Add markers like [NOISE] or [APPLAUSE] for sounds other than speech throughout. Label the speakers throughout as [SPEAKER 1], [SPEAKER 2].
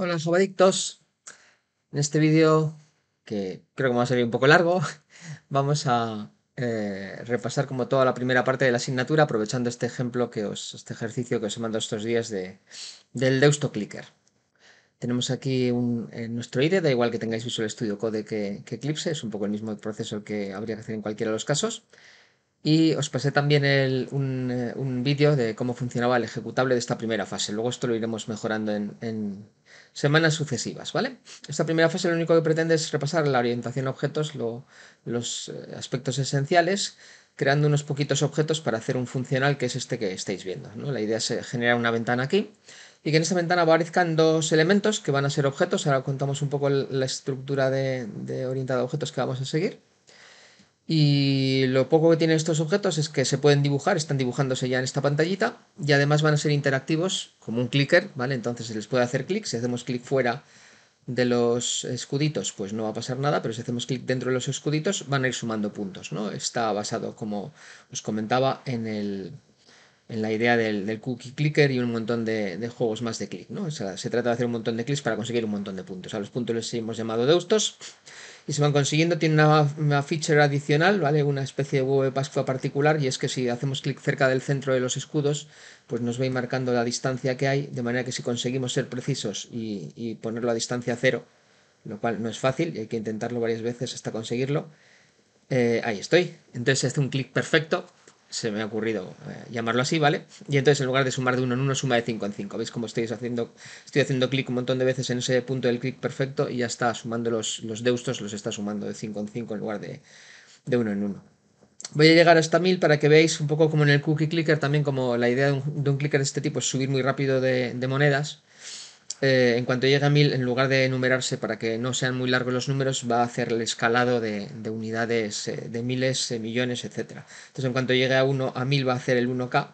[SPEAKER 1] Hola, Jovadictos. En este vídeo, que creo que va a ser un poco largo, [LAUGHS] vamos a eh, repasar como toda la primera parte de la asignatura, aprovechando este ejemplo que os, este ejercicio que os he mandado estos días del Deusto Clicker. Tenemos aquí un, nuestro IDE, da igual que tengáis Visual Studio Code que Eclipse, es un poco el mismo proceso que habría que hacer en cualquiera de los casos. Y os pasé también eh, un, vídeo de cómo funcionaba el ejecutable de esta primera fase. Luego esto lo iremos mejorando en, semanas sucesivas, ¿vale? Esta primera fase lo único que pretende es repasar la orientación a objetos, los eh, aspectos esenciales, creando unos poquitos objetos para hacer un funcional que es este que estáis viendo. La idea es eh, generar una ventana aquí y que en esta ventana aparezcan dos elementos que van a ser objetos. Ahora contamos un poco la estructura de, orientado a objetos que vamos a seguir. Y lo poco que tienen estos objetos es que se pueden dibujar, están dibujándose ya en esta pantallita y además van a ser interactivos como un clicker, ¿vale? Entonces se les puede hacer clic, si hacemos clic fuera de los escuditos pues no va a pasar nada, pero si hacemos clic dentro de los escuditos van a ir sumando puntos, ¿no? Está basado, como os comentaba, en, en la idea del, cookie clicker y un montón de, juegos más de clic, ¿no? O sea, se trata de hacer un montón de clics para conseguir un montón de puntos. A los puntos les hemos llamado deustos y se van consiguiendo, tiene una, feature adicional, ¿vale? Una especie de huevo Pascua particular, y es que si hacemos clic cerca del centro de los escudos, pues nos va marcando la distancia que hay, de manera que si conseguimos ser precisos y, ponerlo a distancia cero, lo cual no es fácil, y hay que intentarlo varias veces hasta conseguirlo, eh, ahí estoy. Entonces se hace un clic perfecto se me ha ocurrido eh, llamarlo así, ¿vale? Y entonces en lugar de sumar de uno en uno suma de 5 en 5. ¿Veis cómo estoy haciendo, estoy haciendo clic un montón de veces en ese punto del clic perfecto y ya está sumando los, los deustos, los está sumando de 5 en 5 en lugar de, de 1 en uno Voy a llegar hasta 1000 para que veáis un poco como en el cookie clicker, también como la idea de un, de clicker de este tipo es subir muy rápido de monedas. Eh, en cuanto llegue a 1000, en lugar de enumerarse para que no sean muy largos los números, va a hacer el escalado de, unidades, eh, de miles, eh, millones, etc. Entonces, en cuanto llegue a 1 a 1000, va a hacer el 1K.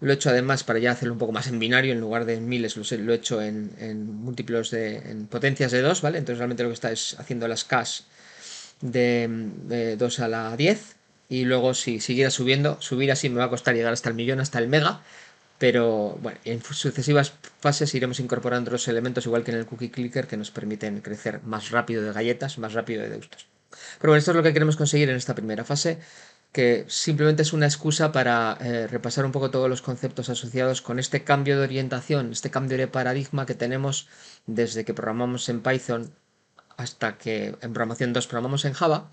[SPEAKER 1] Lo he hecho además para ya hacerlo un poco más en binario, en lugar de en miles, lo he hecho en, múltiplos de en potencias de 2, ¿vale? Entonces, realmente lo que está es haciendo las Ks de 2 a la 10. Y luego, si siguiera subiendo, subir así me va a costar llegar hasta el millón, hasta el mega pero bueno, en sucesivas fases iremos incorporando los elementos, igual que en el cookie clicker, que nos permiten crecer más rápido de galletas, más rápido de gustos. Pero bueno, esto es lo que queremos conseguir en esta primera fase, que simplemente es una excusa para eh, repasar un poco todos los conceptos asociados con este cambio de orientación, este cambio de paradigma que tenemos desde que programamos en Python hasta que en programación 2 programamos en Java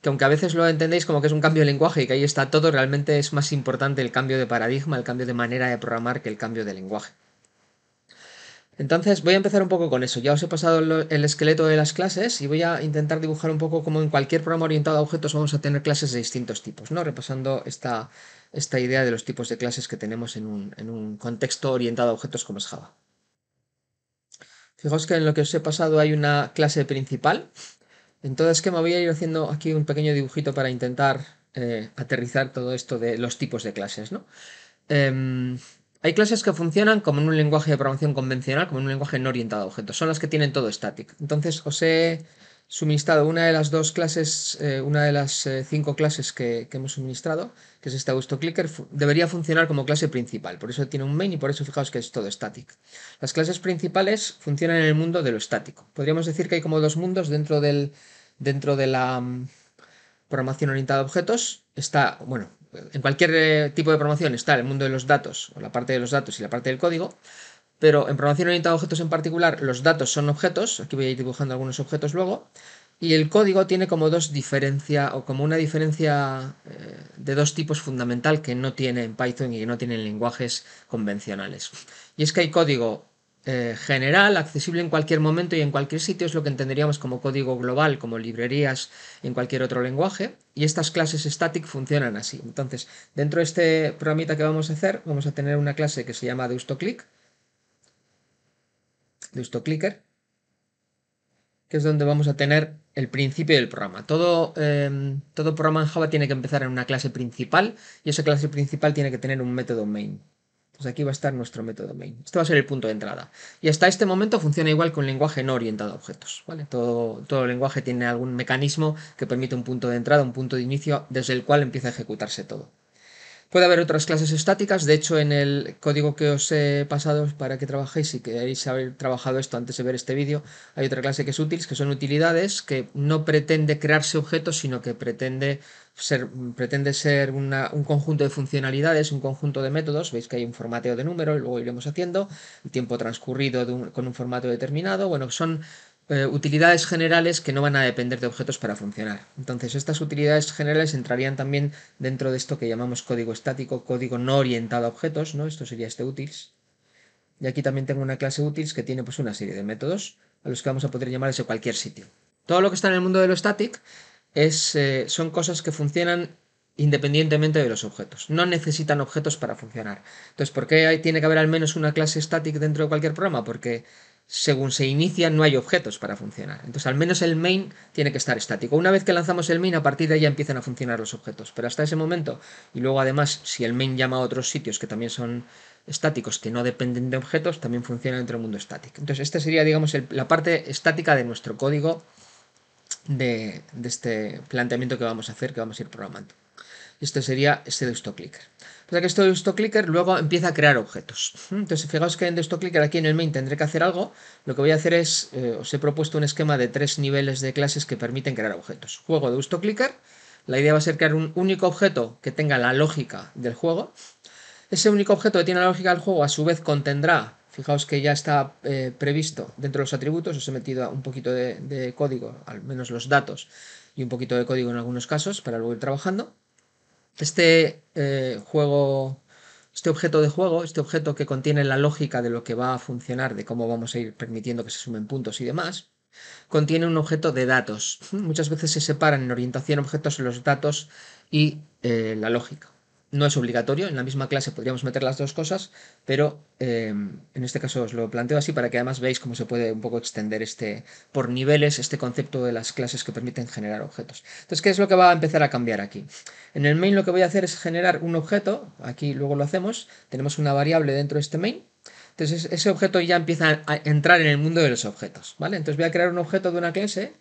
[SPEAKER 1] que aunque a veces lo entendéis como que es un cambio de lenguaje y que ahí está todo, realmente es más importante el cambio de paradigma, el cambio de manera de programar que el cambio de lenguaje. Entonces voy a empezar un poco con eso. Ya os he pasado el esqueleto de las clases y voy a intentar dibujar un poco como en cualquier programa orientado a objetos vamos a tener clases de distintos tipos, ¿no? Repasando esta, idea de los tipos de clases que tenemos en un, en un contexto orientado a objetos como es Java. Fijaos que en lo que os he pasado hay una clase principal, entonces que me voy a ir haciendo aquí un pequeño dibujito para intentar eh, aterrizar todo esto de los tipos de clases, ¿no? Em, hay clases que funcionan como en un lenguaje de programación convencional, como en un lenguaje no orientado a objetos. Son las que tienen todo static. Entonces José suministrado una de las dos clases, eh, una de las eh, cinco clases que, hemos suministrado, que es esta gusto clicker, debería funcionar como clase principal. Por eso tiene un main y por eso fijaos que es todo static. Las clases principales funcionan en el mundo de lo estático. Podríamos decir que hay como dos mundos dentro, del, dentro de la mm, programación orientada a objetos. Está, bueno, en cualquier eh, tipo de programación está el mundo de los datos, o la parte de los datos y la parte del código, pero en programación orientada a objetos en particular, los datos son objetos, aquí voy a ir dibujando algunos objetos luego, y el código tiene como dos diferencias, o como una diferencia eh, de dos tipos fundamental que no tiene en Python y que no tiene en lenguajes convencionales. Y es que hay código eh, general, accesible en cualquier momento y en cualquier sitio, es lo que entenderíamos como código global, como librerías en cualquier otro lenguaje, y estas clases static funcionan así. Entonces, dentro de este programita que vamos a hacer, vamos a tener una clase que se llama DeustoClick, esto clicker, que es donde vamos a tener el principio del programa. Em, todo, programa en Java tiene que empezar en una clase principal y esa clase principal tiene que tener un método main. Entonces pues aquí va a estar nuestro método main. Este va a ser el punto de entrada. Y hasta este momento funciona igual con un lenguaje no orientado a objetos. todo lenguaje tiene algún mecanismo que permite un punto de entrada, un punto de inicio desde el cual empieza a ejecutarse todo. Puede haber otras clases estáticas, de hecho en el código que os he pasado para que trabajéis y queréis haber trabajado esto antes de ver este vídeo, hay otra clase que es útil, que son utilidades, que no pretende crearse objetos, sino que pretende ser, pretende ser un conjunto de funcionalidades, un conjunto de métodos, veis que hay un formateo de número, luego iremos haciendo, el tiempo transcurrido con un formato determinado, bueno, son eh, utilidades generales que no van a depender de objetos para funcionar. Entonces, estas utilidades generales entrarían también dentro de esto que llamamos código estático, código no orientado a objetos, ¿no? Esto sería este utils. Y aquí también tengo una clase utils que tiene pues una serie de métodos a los que vamos a poder llamar desde cualquier sitio. Todo lo que está en el mundo de lo static es, eh, son cosas que funcionan independientemente de los objetos. No necesitan objetos para funcionar. Entonces, ¿por qué tiene que haber al menos una clase static dentro de cualquier programa? Porque según se inicia no hay objetos para funcionar. Entonces al menos el main tiene que estar estático. Una vez que lanzamos el main, a partir de ahí ya empiezan a funcionar los objetos. Pero hasta ese momento, y luego además si el main llama a otros sitios que también son estáticos, que no dependen de objetos, también funcionan dentro del mundo estático. Entonces esta sería, digamos, la parte estática de nuestro código de, este planteamiento que vamos a hacer, que vamos a ir programando. Este sería este de o sea que esto de Ustoclicker luego empieza a crear objetos. Entonces, fijaos que en Ustoclicker aquí en el main tendré que hacer algo. Lo que voy a hacer es, eh, os he propuesto un esquema de tres niveles de clases que permiten crear objetos. Juego de Ustoclicker, la idea va a ser crear un único objeto que tenga la lógica del juego. Ese único objeto que tiene la lógica del juego a su vez contendrá, fijaos que ya está eh, previsto dentro de los atributos, os he metido un poquito de código, al menos los datos, y un poquito de código en algunos casos para luego ir trabajando. Este eh, juego, este objeto de juego, este objeto que contiene la lógica de lo que va a funcionar, de cómo vamos a ir permitiendo que se sumen puntos y demás, contiene un objeto de datos. [LAUGHS] Muchas veces se separan en orientación objetos los datos y eh, la lógica no es obligatorio, en la misma clase podríamos meter las dos cosas, pero eh, en este caso os lo planteo así para que además veáis cómo se puede un poco extender este por niveles este concepto de las clases que permiten generar objetos. Entonces, ¿qué es lo que va a empezar a cambiar aquí? En el main lo que voy a hacer es generar un objeto, aquí luego lo hacemos, tenemos una variable dentro de este main, entonces ese objeto ya empieza a entrar en el mundo de los objetos, ¿vale? Entonces voy a crear un objeto de una clase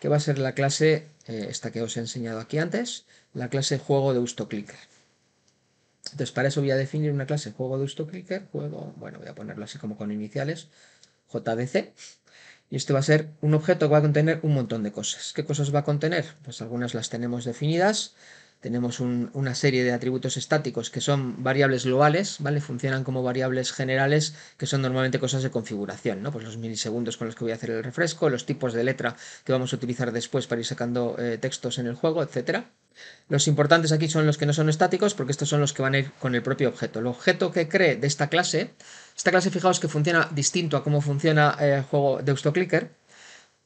[SPEAKER 1] que va a ser la clase, eh, esta que os he enseñado aquí antes, la clase juego de gusto clicker. Entonces, para eso voy a definir una clase juego de clicker juego, bueno, voy a ponerlo así como con iniciales, jdc, Y este va a ser un objeto que va a contener un montón de cosas. ¿Qué cosas va a contener? Pues algunas las tenemos definidas, tenemos una serie de atributos estáticos que son variables globales, ¿vale? Funcionan como variables generales que son normalmente cosas de configuración, ¿no? Pues los milisegundos con los que voy a hacer el refresco, los tipos de letra que vamos a utilizar después para ir sacando eh, textos en el juego, etc. Los importantes aquí son los que no son estáticos porque estos son los que van a ir con el propio objeto. El objeto que cree de esta clase, esta clase fijaos que funciona distinto a cómo funciona eh, el juego de Clicker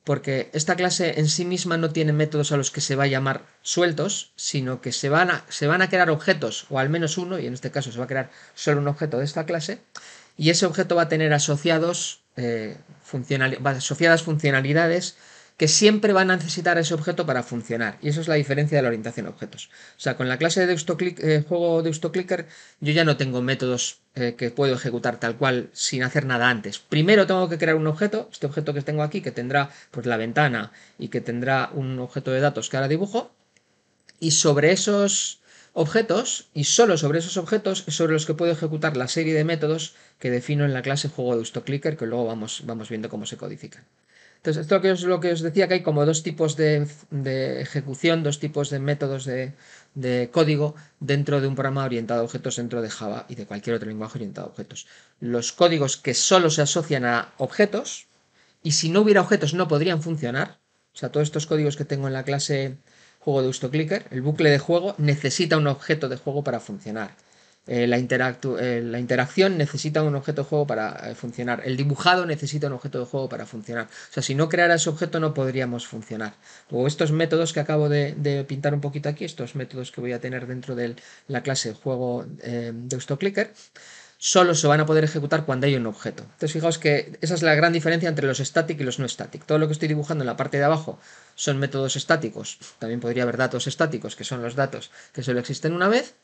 [SPEAKER 1] porque esta clase en sí misma no tiene métodos a los que se va a llamar sueltos, sino que se van, a, crear objetos, o al menos uno, y en este caso se va a crear solo un objeto de esta clase, y ese objeto va a tener asociados, eh, asociadas funcionalidades que siempre van a necesitar ese objeto para funcionar. Y eso es la diferencia de la orientación a objetos. O sea, con la clase de eh, juego clicker, yo ya no tengo métodos eh, que puedo ejecutar tal cual sin hacer nada antes. Primero tengo que crear un objeto, este objeto que tengo aquí, que tendrá pues, la ventana y que tendrá un objeto de datos que ahora dibujo. Y sobre esos objetos y solo sobre esos objetos es sobre los que puedo ejecutar la serie de métodos que defino en la clase juego de clicker, que luego vamos, vamos viendo cómo se codifican. Entonces, esto es lo que os decía, que hay como dos tipos de, ejecución, dos tipos de métodos de, código dentro de un programa orientado a objetos dentro de Java y de cualquier otro lenguaje orientado a objetos. Los códigos que solo se asocian a objetos, y si no hubiera objetos no podrían funcionar. O sea, todos estos códigos que tengo en la clase juego de uso clicker, el bucle de juego necesita un objeto de juego para funcionar. Eh, eh, la, interacción necesita un objeto de juego para eh, funcionar. El dibujado necesita un objeto de juego para funcionar. O sea, si no creara ese objeto no podríamos funcionar. Luego estos métodos que acabo de, pintar un poquito aquí, estos métodos que voy a tener dentro de la clase juego de clicker, solo se van a poder ejecutar cuando hay un objeto. Entonces fijaos que esa es la gran diferencia entre los static y los no static. Todo lo que estoy dibujando en la parte de abajo son métodos estáticos. También podría haber datos estáticos, que son los datos que solo existen una vez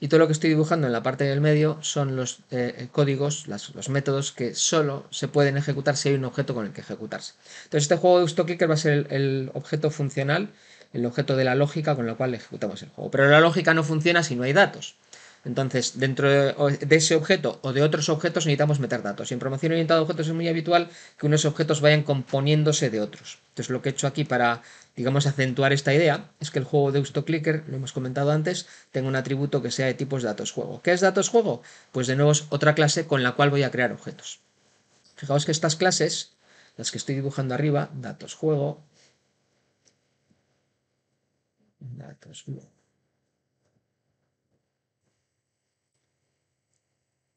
[SPEAKER 1] y todo lo que estoy dibujando en la parte del medio son los eh, eh, códigos, los métodos que solo se pueden ejecutar si hay un objeto con el que ejecutarse. Entonces este juego de clicker va a ser el, objeto funcional, el objeto de la lógica con la cual ejecutamos el juego. Pero la lógica no funciona si no hay datos. Entonces, dentro de ese objeto o de otros objetos necesitamos meter datos. Y en promoción orientada a objetos es muy habitual que unos objetos vayan componiéndose de otros. Entonces, lo que he hecho aquí para digamos, acentuar esta idea es que el juego de Clicker, lo hemos comentado antes, tenga un atributo que sea de tipos datos juego. ¿Qué es datos juego? Pues de nuevo es otra clase con la cual voy a crear objetos. Fijaos que estas clases, las que estoy dibujando arriba, datos juego, datos juego,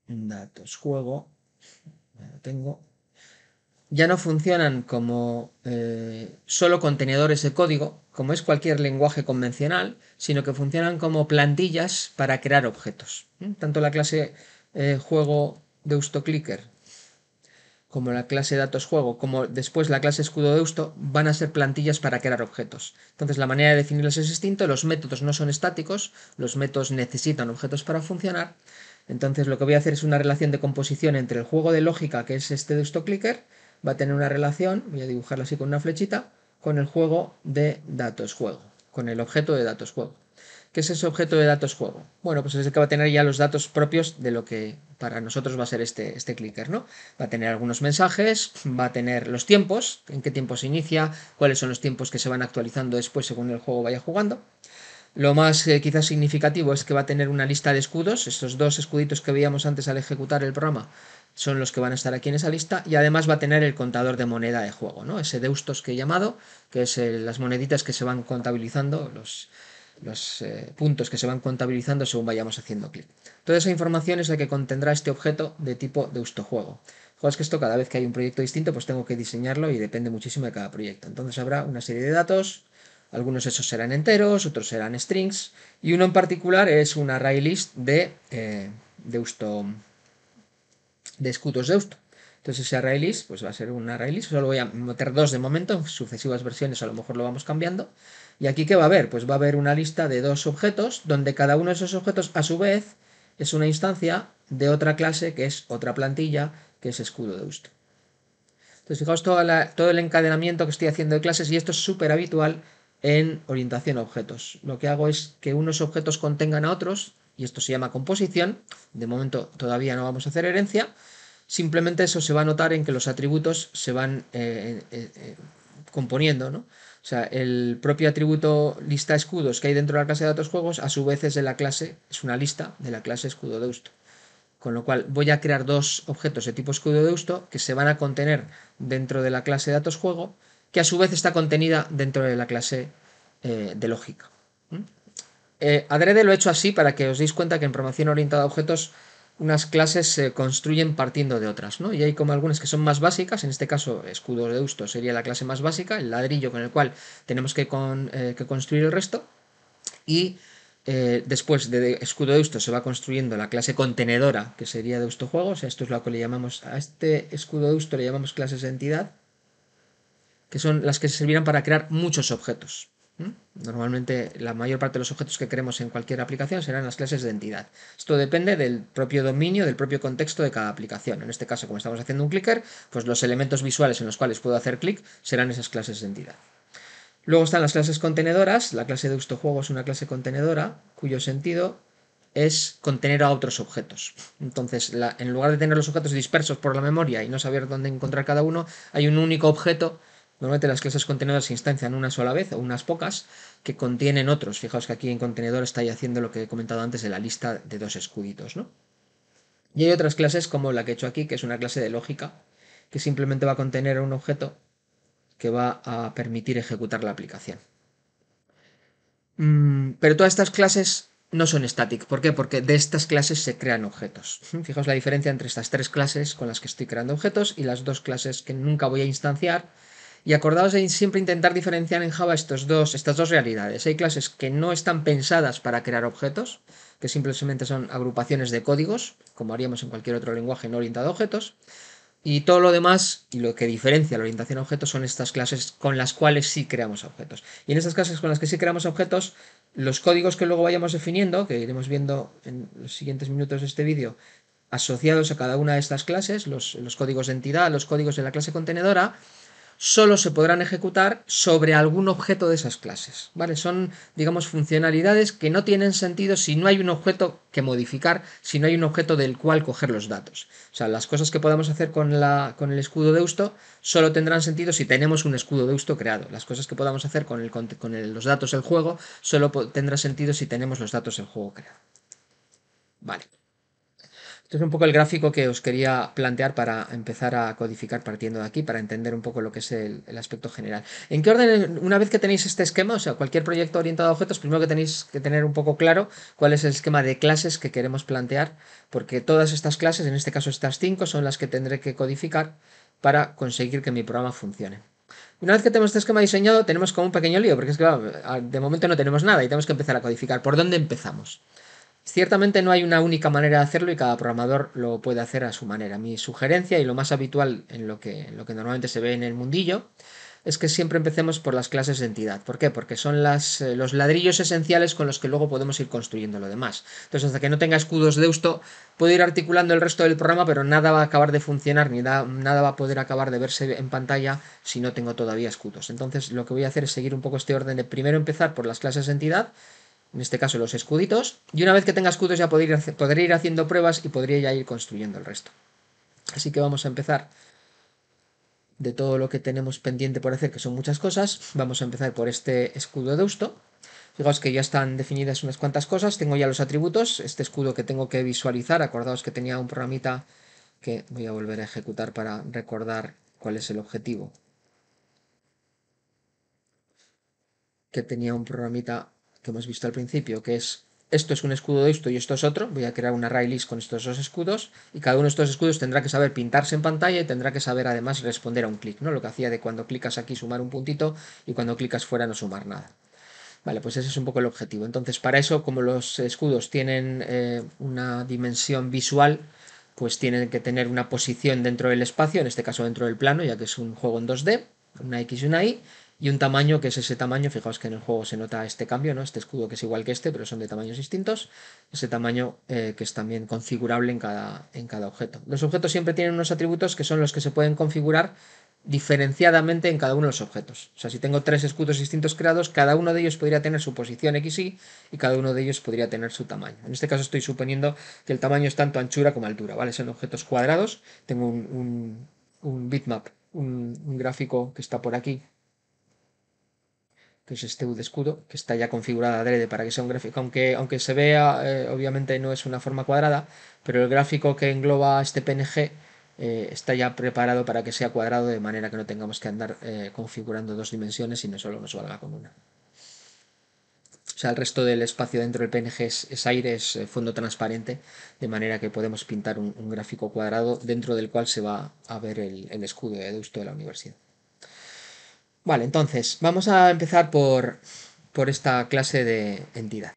[SPEAKER 1] datos juego, lo tengo, ya no funcionan como eh, solo contenedores de código, como es cualquier lenguaje convencional, sino que funcionan como plantillas para crear objetos. ¿eh? Tanto la clase eh, juego clicker como la clase datos juego, como después la clase escudo deusto, van a ser plantillas para crear objetos. Entonces la manera de definirlos es distinta, los métodos no son estáticos, los métodos necesitan objetos para funcionar. Entonces lo que voy a hacer es una relación de composición entre el juego de lógica, que es este deusto clicker, va a tener una relación, voy a dibujarlo así con una flechita, con el juego de datos juego, con el objeto de datos juego. ¿Qué es ese objeto de datos juego? Bueno, pues es el que va a tener ya los datos propios de lo que para nosotros va a ser este, este clicker, ¿no? Va a tener algunos mensajes, va a tener los tiempos, en qué tiempo se inicia, cuáles son los tiempos que se van actualizando después según el juego vaya jugando. Lo más eh, quizás significativo es que va a tener una lista de escudos. Estos dos escuditos que veíamos antes al ejecutar el programa son los que van a estar aquí en esa lista. Y además va a tener el contador de moneda de juego, ¿no? Ese Deustos que he llamado, que es las moneditas que se van contabilizando, los, los eh, puntos que se van contabilizando según vayamos haciendo clic. Toda esa información es la que contendrá este objeto de tipo Deustojuego. juego. es que esto cada vez que hay un proyecto distinto, pues tengo que diseñarlo y depende muchísimo de cada proyecto. Entonces habrá una serie de datos, algunos de esos serán enteros, otros serán strings, y uno en particular es un array list de eh, escudos de escudos Entonces ese array list pues va a ser un array list, solo voy a meter dos de momento, en sucesivas versiones a lo mejor lo vamos cambiando. Y aquí ¿qué va a haber? Pues va a haber una lista de dos objetos, donde cada uno de esos objetos a su vez es una instancia de otra clase que es otra plantilla, que es escudo de deusto. Entonces fijaos todo el encadenamiento que estoy haciendo de clases y esto es súper habitual en orientación a objetos. Lo que hago es que unos objetos contengan a otros, y esto se llama composición, de momento todavía no vamos a hacer herencia, simplemente eso se va a notar en que los atributos se van eh, eh, eh, componiendo, O sea, el propio atributo lista escudos que hay dentro de la clase de datos juegos, a su vez es de la clase, es una lista de la clase escudo de gusto, Con lo cual voy a crear dos objetos de tipo escudo de gusto que se van a contener dentro de la clase de datos juego, que a su vez está contenida dentro de la clase eh, de lógica. Eh, adrede lo he hecho así para que os deis cuenta que en programación orientada a objetos unas clases se construyen partiendo de otras, ¿no? Y hay como algunas que son más básicas, en este caso escudo de gusto sería la clase más básica, el ladrillo con el cual tenemos que, eh, construir el resto, y después de escudo de gusto se va construyendo la clase contenedora, que sería de gusto Juegos, esto es lo que le llamamos, a este escudo de gusto le llamamos clases de entidad, que son las que servirán para crear muchos objetos. Normalmente la mayor parte de los objetos que creemos en cualquier aplicación serán las clases de entidad. Esto depende del propio dominio, del propio contexto de cada aplicación. En este caso, como estamos haciendo un clicker, pues los elementos visuales en los cuales puedo hacer clic serán esas clases de entidad. Luego están las clases contenedoras. La clase de juego es una clase contenedora cuyo sentido es contener a otros objetos. Entonces, en lugar de tener los objetos dispersos por la memoria y no saber dónde encontrar cada uno, hay un único objeto Normalmente las clases contenedoras se instancian una sola vez o unas pocas que contienen otros. Fijaos que aquí en contenedor está haciendo lo que he comentado antes de la lista de dos escuditos, ¿no? Y hay otras clases como la que he hecho aquí, que es una clase de lógica, que simplemente va a contener un objeto que va a permitir ejecutar la aplicación. Mm, pero todas estas clases no son static. ¿Por qué? Porque de estas clases se crean objetos. [LAUGHS] Fijaos la diferencia entre estas tres clases con las que estoy creando objetos y las dos clases que nunca voy a instanciar y acordaos de siempre intentar diferenciar en Java estos dos, estas dos realidades. Hay clases que no están pensadas para crear objetos, que simplemente son agrupaciones de códigos, como haríamos en cualquier otro lenguaje no orientado a objetos. Y todo lo demás, y lo que diferencia la orientación a objetos, son estas clases con las cuales sí creamos objetos. Y en estas clases con las que sí creamos objetos, los códigos que luego vayamos definiendo, que iremos viendo en los siguientes minutos de este vídeo, asociados a cada una de estas clases, los, los códigos de entidad, los códigos de la clase contenedora, solo se podrán ejecutar sobre algún objeto de esas clases. ¿vale? Son, digamos, funcionalidades que no tienen sentido si no hay un objeto que modificar, si no hay un objeto del cual coger los datos. O sea, las cosas que podamos hacer con, la, con el escudo de Deusto solo tendrán sentido si tenemos un escudo de Deusto creado. Las cosas que podamos hacer con, con los datos del juego solo tendrá sentido si tenemos los datos del juego creado. Vale. Esto es un poco el gráfico que os quería plantear para empezar a codificar partiendo de aquí, para entender un poco lo que es el, aspecto general. ¿En qué orden, una vez que tenéis este esquema, o sea, cualquier proyecto orientado a objetos, primero que tenéis que tener un poco claro cuál es el esquema de clases que queremos plantear, porque todas estas clases, en este caso estas cinco, son las que tendré que codificar para conseguir que mi programa funcione. Una vez que tenemos este esquema diseñado, tenemos como un pequeño lío, porque es que de momento no tenemos nada y tenemos que empezar a codificar. ¿Por dónde empezamos? Ciertamente no hay una única manera de hacerlo y cada programador lo puede hacer a su manera. Mi sugerencia y lo más habitual en lo que, lo que normalmente se ve en el mundillo es que siempre empecemos por las clases de entidad. ¿Por qué? Porque son las, eh, los ladrillos esenciales con los que luego podemos ir construyendo lo demás. Entonces, hasta que no tenga escudos de Deusto, puedo ir articulando el resto del programa, pero nada va a acabar de funcionar, ni nada va a poder acabar de verse en pantalla si no tengo todavía escudos. Entonces, lo que voy a hacer es seguir un poco este orden de primero empezar por las clases de entidad en este caso los escuditos, y una vez que tenga escudos ya podría ir, ir haciendo pruebas y podría ya ir construyendo el resto. Así que vamos a empezar de todo lo que tenemos pendiente por hacer, que son muchas cosas. Vamos a empezar por este escudo de gusto. Fijaos que ya están definidas unas cuantas cosas, tengo ya los atributos, este escudo que tengo que visualizar, acordaos que tenía un programita que voy a volver a ejecutar para recordar cuál es el objetivo. Que tenía un programita que hemos visto al principio, que es esto es un escudo de esto y esto es otro, voy a crear una array list con estos dos escudos, y cada uno de estos escudos tendrá que saber pintarse en pantalla y tendrá que saber además responder a un clic, ¿no? Lo que hacía de cuando clicas aquí sumar un puntito y cuando clicas fuera no sumar nada. Vale, pues ese es un poco el objetivo. Entonces, para eso, como los escudos tienen eh, una dimensión visual, pues tienen que tener una posición dentro del espacio, en este caso dentro del plano, ya que es un juego en 2D, una X y una Y, y un tamaño que es ese tamaño, fijaos que en el juego se nota este cambio, ¿no? Este escudo que es igual que este, pero son de tamaños distintos, ese tamaño eh, que es también configurable en cada, en cada objeto. Los objetos siempre tienen unos atributos que son los que se pueden configurar diferenciadamente en cada uno de los objetos. O sea, si tengo tres escudos distintos creados, cada uno de ellos podría tener su posición XY y cada uno de ellos podría tener su tamaño. En este caso estoy suponiendo que el tamaño es tanto anchura como altura, ¿vale? Son objetos cuadrados. Tengo un, un, bitmap, un, un gráfico que está por aquí, que es este de escudo, que está ya configurada adrede para que sea un gráfico, aunque, aunque se vea, eh, obviamente no es una forma cuadrada, pero el gráfico que engloba este PNG eh, está ya preparado para que sea cuadrado de manera que no tengamos que andar eh, configurando dos dimensiones, y no solo nos valga con una. O sea, el resto del espacio dentro del PNG es, aire, es fondo transparente, de manera que podemos pintar un, gráfico cuadrado dentro del cual se va a ver el, escudo de Deusto de la universidad. Vale, entonces, vamos a empezar por, por esta clase de entidad.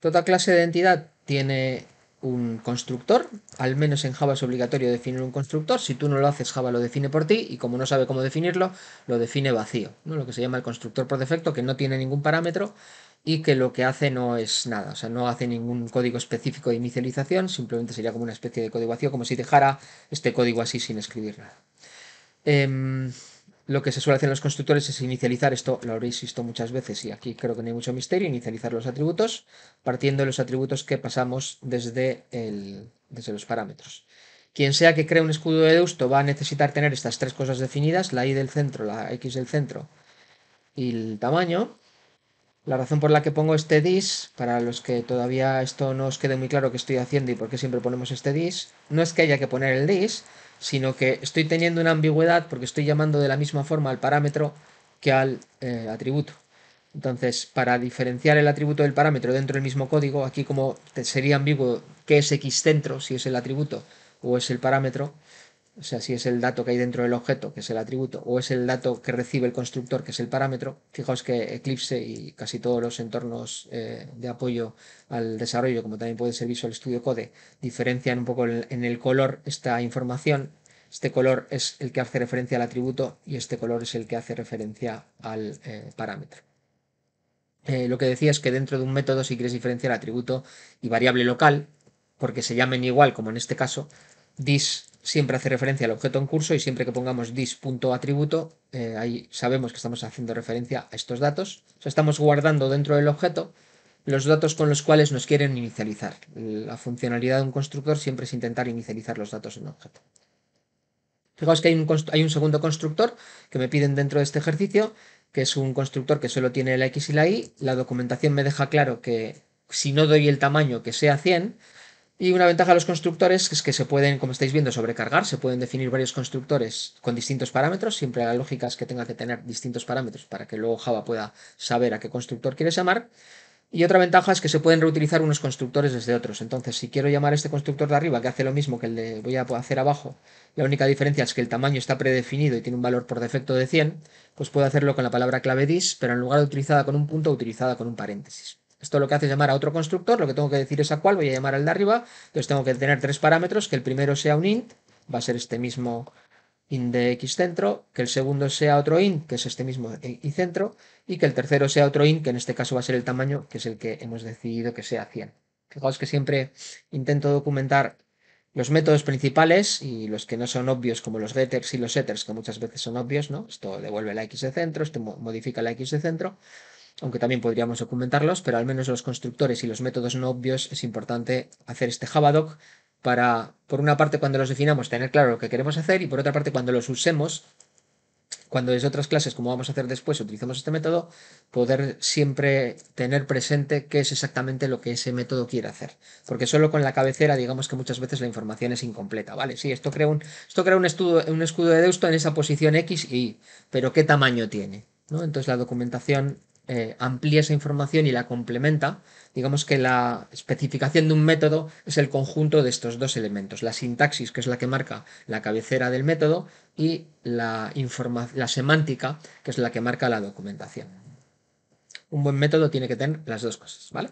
[SPEAKER 1] Toda clase de entidad tiene un constructor, al menos en Java es obligatorio definir un constructor, si tú no lo haces Java lo define por ti y como no sabe cómo definirlo, lo define vacío, lo que se llama el constructor por defecto que no tiene ningún parámetro y que lo que hace no es nada, o sea, no hace ningún código específico de inicialización, simplemente sería como una especie de código vacío, como si dejara este código así sin escribir nada. Em, lo que se suele hacer en los constructores es inicializar, esto lo habréis visto muchas veces y aquí creo que no hay mucho misterio, inicializar los atributos partiendo de los atributos que pasamos desde, desde los parámetros. Quien sea que cree un escudo de deusto va a necesitar tener estas tres cosas definidas, la i del centro, la x del centro y el tamaño. La razón por la que pongo este dis, para los que todavía esto no os quede muy claro que estoy haciendo y por qué siempre ponemos este dis, no es que haya que poner el dis, sino que estoy teniendo una ambigüedad porque estoy llamando de la misma forma al parámetro que al eh, atributo. Entonces, para diferenciar el atributo del parámetro dentro del mismo código, aquí como sería ambiguo qué es x centro, si es el atributo o es el parámetro, o sea, si es el dato que hay dentro del objeto, que es el atributo, o es el dato que recibe el constructor, que es el parámetro, fijaos que Eclipse y casi todos los entornos eh, de apoyo al desarrollo, como también puede ser Visual Studio Code, diferencian un poco en el color esta información. Este color es el que hace referencia al atributo y este color es el que hace referencia al eh, parámetro. Eh, lo que decía es que dentro de un método, si quieres diferenciar atributo y variable local, porque se llamen igual, como en este caso, dis siempre hace referencia al objeto en curso y siempre que pongamos dis.atributo, eh, ahí sabemos que estamos haciendo referencia a estos datos. estamos guardando dentro del objeto los datos con los cuales nos quieren inicializar. La funcionalidad de un constructor siempre es intentar inicializar los datos en un objeto. Fijaos que hay un, hay un segundo constructor que me piden dentro de este ejercicio, que es un constructor que solo tiene la X y la Y. La documentación me deja claro que si no doy el tamaño que sea 100, y una ventaja de los constructores es que se pueden, como estáis viendo, sobrecargar, se pueden definir varios constructores con distintos parámetros, siempre la lógica es que tenga que tener distintos parámetros para que luego Java pueda saber a qué constructor quieres llamar. Y otra ventaja es que se pueden reutilizar unos constructores desde otros. Entonces, si quiero llamar este constructor de arriba, que hace lo mismo que el de voy a hacer abajo, la única diferencia es que el tamaño está predefinido y tiene un valor por defecto de 100, pues puedo hacerlo con la palabra clave dis, pero en lugar de utilizada con un punto, utilizada con un paréntesis. Esto lo que hace es llamar a otro constructor, lo que tengo que decir es a cuál, voy a llamar al de arriba, entonces tengo que tener tres parámetros, que el primero sea un int, va a ser este mismo int de x centro, que el segundo sea otro int, que es este mismo y centro, y que el tercero sea otro int, que en este caso va a ser el tamaño, que es el que hemos decidido que sea 100. Fijaos que siempre intento documentar los métodos principales y los que no son obvios, como los getters y los setters, que muchas veces son obvios, ¿no? Esto devuelve la x de centro, esto modifica la x de centro, aunque también podríamos documentarlos, pero al menos los constructores y los métodos no obvios es importante hacer este Javadoc para, por una parte, cuando los definamos, tener claro lo que queremos hacer y por otra parte, cuando los usemos, cuando desde otras clases, como vamos a hacer después, utilizamos este método, poder siempre tener presente qué es exactamente lo que ese método quiere hacer. Porque solo con la cabecera, digamos que muchas veces la información es incompleta, ¿vale? Sí, esto crea un, esto un, escudo de Deusto en esa posición X y Y, pero ¿qué tamaño tiene? ¿no? Entonces la documentación eh, amplía esa información y la complementa, digamos que la especificación de un método es el conjunto de estos dos elementos, la sintaxis, que es la que marca la cabecera del método, y la, la semántica, que es la que marca la documentación. Un buen método tiene que tener las dos cosas, ¿vale?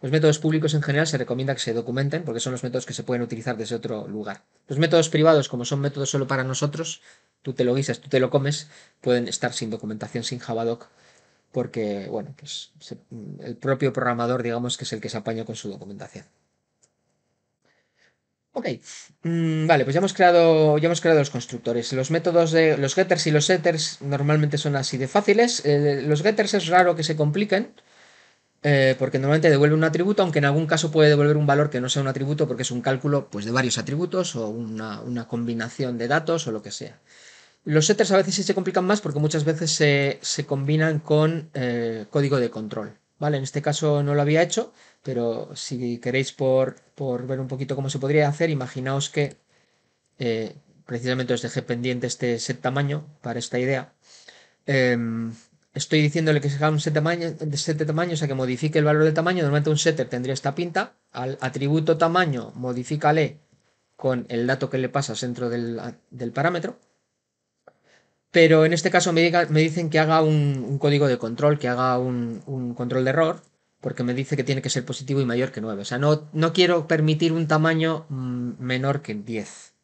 [SPEAKER 1] Los métodos públicos en general se recomienda que se documenten porque son los métodos que se pueden utilizar desde otro lugar. Los métodos privados, como son métodos solo para nosotros, tú te lo guisas, tú te lo comes, pueden estar sin documentación, sin Javadoc, porque bueno, pues, el propio programador digamos que es el que se apaña con su documentación. Ok, mm, vale, pues ya hemos creado, ya hemos creado los constructores. Los métodos de los getters y los setters normalmente son así de fáciles. Eh, los getters es raro que se compliquen, eh, porque normalmente devuelve un atributo, aunque en algún caso puede devolver un valor que no sea un atributo, porque es un cálculo pues, de varios atributos o una combinación de datos o lo que sea. Los setters a veces sí se complican más porque muchas veces se, combinan con eh, código de control. ¿vale? En este caso no lo había hecho, pero si queréis por, por ver un poquito cómo se podría hacer, imaginaos que eh, precisamente os dejé pendiente este set tamaño para esta idea. Em, estoy diciéndole que se haga un set, tamaño, de tamaño, o sea que modifique el valor de tamaño. Normalmente un setter tendría esta pinta. Al atributo tamaño, modifícale con el dato que le pasas dentro del, del parámetro. Pero en este caso me, dicen que haga un, código de control, que haga un, control de error, porque me dice que tiene que ser positivo y mayor que 9. O sea, no, no quiero permitir un tamaño mm, menor que 10.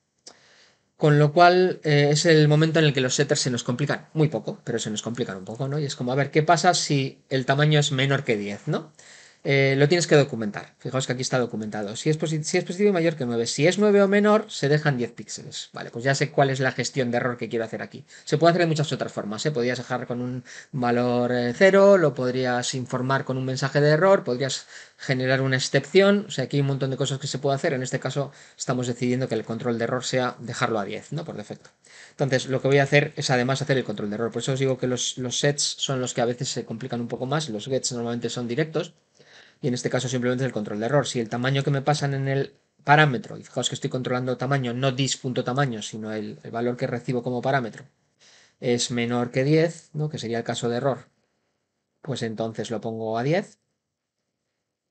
[SPEAKER 1] Con lo cual eh, es el momento en el que los setters se nos complican, muy poco, pero se nos complican un poco, ¿no? Y es como, a ver, ¿qué pasa si el tamaño es menor que 10, ¿no? Eh, lo tienes que documentar. Fijaos que aquí está documentado. Si es, si es positivo mayor que 9, si es 9 o menor, se dejan 10 píxeles. Vale, pues ya sé cuál es la gestión de error que quiero hacer aquí. Se puede hacer de muchas otras formas. ¿eh? Podrías dejar con un valor 0, eh, lo podrías informar con un mensaje de error, podrías generar una excepción. O sea, aquí hay un montón de cosas que se puede hacer. En este caso, estamos decidiendo que el control de error sea dejarlo a 10, ¿no? Por defecto. Entonces, lo que voy a hacer es además hacer el control de error. Por eso os digo que los, los sets son los que a veces se complican un poco más. Los gets normalmente son directos y en este caso simplemente es el control de error. Si el tamaño que me pasan en el parámetro, y fijaos que estoy controlando tamaño, no dis.tamaño, sino el, valor que recibo como parámetro, es menor que 10, ¿no? que sería el caso de error, pues entonces lo pongo a 10.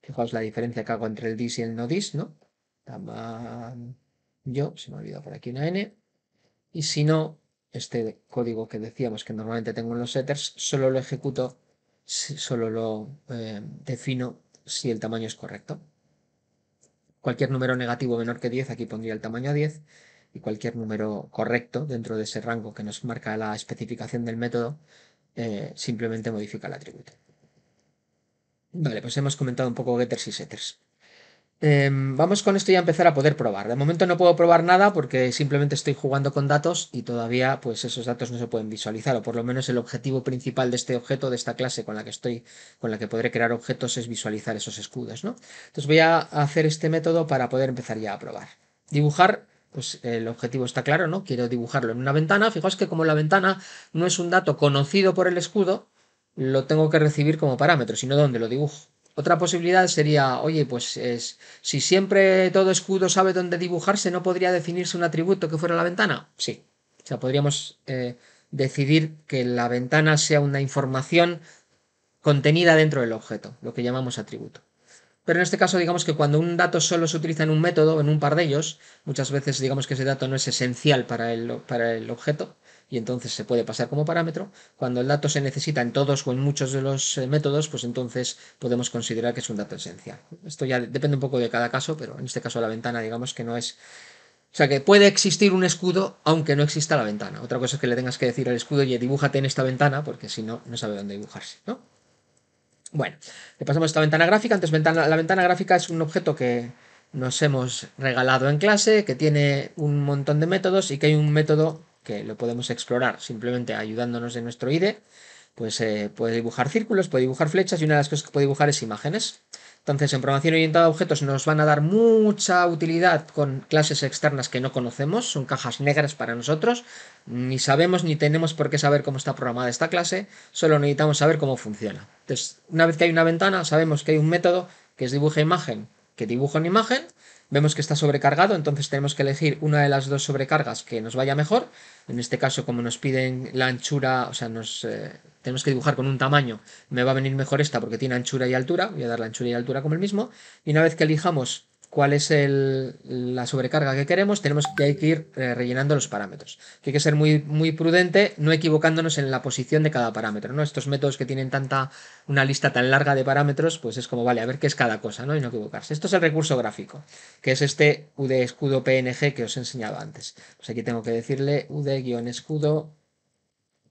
[SPEAKER 1] Fijaos la diferencia que hago entre el dis y el no dis, ¿no? Tamaño, se me ha olvidado por aquí una n. Y si no, este código que decíamos que normalmente tengo en los setters, solo lo ejecuto, solo lo eh, defino si el tamaño es correcto. Cualquier número negativo menor que 10, aquí pondría el tamaño a 10, y cualquier número correcto dentro de ese rango que nos marca la especificación del método, eh, simplemente modifica el atributo. Vale, pues hemos comentado un poco getters y setters. Em, vamos con esto y a empezar a poder probar. De momento no puedo probar nada porque simplemente estoy jugando con datos y todavía pues esos datos no se pueden visualizar o por lo menos el objetivo principal de este objeto, de esta clase con la que estoy, con la que podré crear objetos es visualizar esos escudos, ¿no? Entonces voy a hacer este método para poder empezar ya a probar. Dibujar pues el objetivo está claro, ¿no? Quiero dibujarlo en una ventana. Fijaos que como la ventana no es un dato conocido por el escudo, lo tengo que recibir como parámetro, sino dónde lo dibujo. Otra posibilidad sería, oye, pues es, si siempre todo escudo sabe dónde dibujarse, ¿no podría definirse un atributo que fuera la ventana? Sí. O sea, podríamos eh, decidir que la ventana sea una información contenida dentro del objeto, lo que llamamos atributo. Pero en este caso, digamos que cuando un dato solo se utiliza en un método, en un par de ellos, muchas veces digamos que ese dato no es esencial para el objeto, y entonces se puede pasar como parámetro. Cuando el dato se necesita en todos o en muchos de los eh, métodos, pues entonces podemos considerar que es un dato esencial. Esto ya depende un poco de cada caso, pero en este caso la ventana digamos que no es... O sea que puede existir un escudo aunque no exista la ventana. Otra cosa es que le tengas que decir al escudo, oye, dibújate en esta ventana, porque si no, no sabe dónde dibujarse, ¿no? Bueno, le pasamos esta ventana gráfica. Antes, ventana, la ventana gráfica es un objeto que, nos hemos regalado en clase, que tiene un montón de métodos y que hay un método que lo podemos explorar simplemente ayudándonos de nuestro IDE, pues eh, puede dibujar círculos, puede dibujar flechas y una de las cosas que puede dibujar es imágenes. Entonces, en programación orientada a objetos nos van a dar mucha utilidad con clases externas que no conocemos, son cajas negras para nosotros, ni sabemos ni tenemos por qué saber cómo está programada esta clase, solo necesitamos saber cómo funciona. Entonces, una vez que hay una ventana, sabemos que hay un método que es dibuja imagen, que dibuja una imagen, vemos que está sobrecargado, entonces tenemos que elegir una de las dos sobrecargas que nos vaya mejor. En este caso, como nos piden la anchura, o sea, nos eh, tenemos que dibujar con un tamaño, me va a venir mejor esta porque tiene anchura y altura, voy a dar la anchura y altura como el mismo. Y una vez que elijamos cuál es la sobrecarga que queremos, tenemos que, ir eh, rellenando los parámetros. hay que ser muy, muy prudente, no equivocándonos en la posición de cada parámetro. ¿no? Estos métodos que tienen tanta, una lista tan larga de parámetros, pues es como, vale, a ver qué es cada cosa, ¿no? Y no equivocarse. Esto es el recurso gráfico, que es este UD escudo PNG que os he enseñado antes. Pues aquí tengo que decirle UD-escudo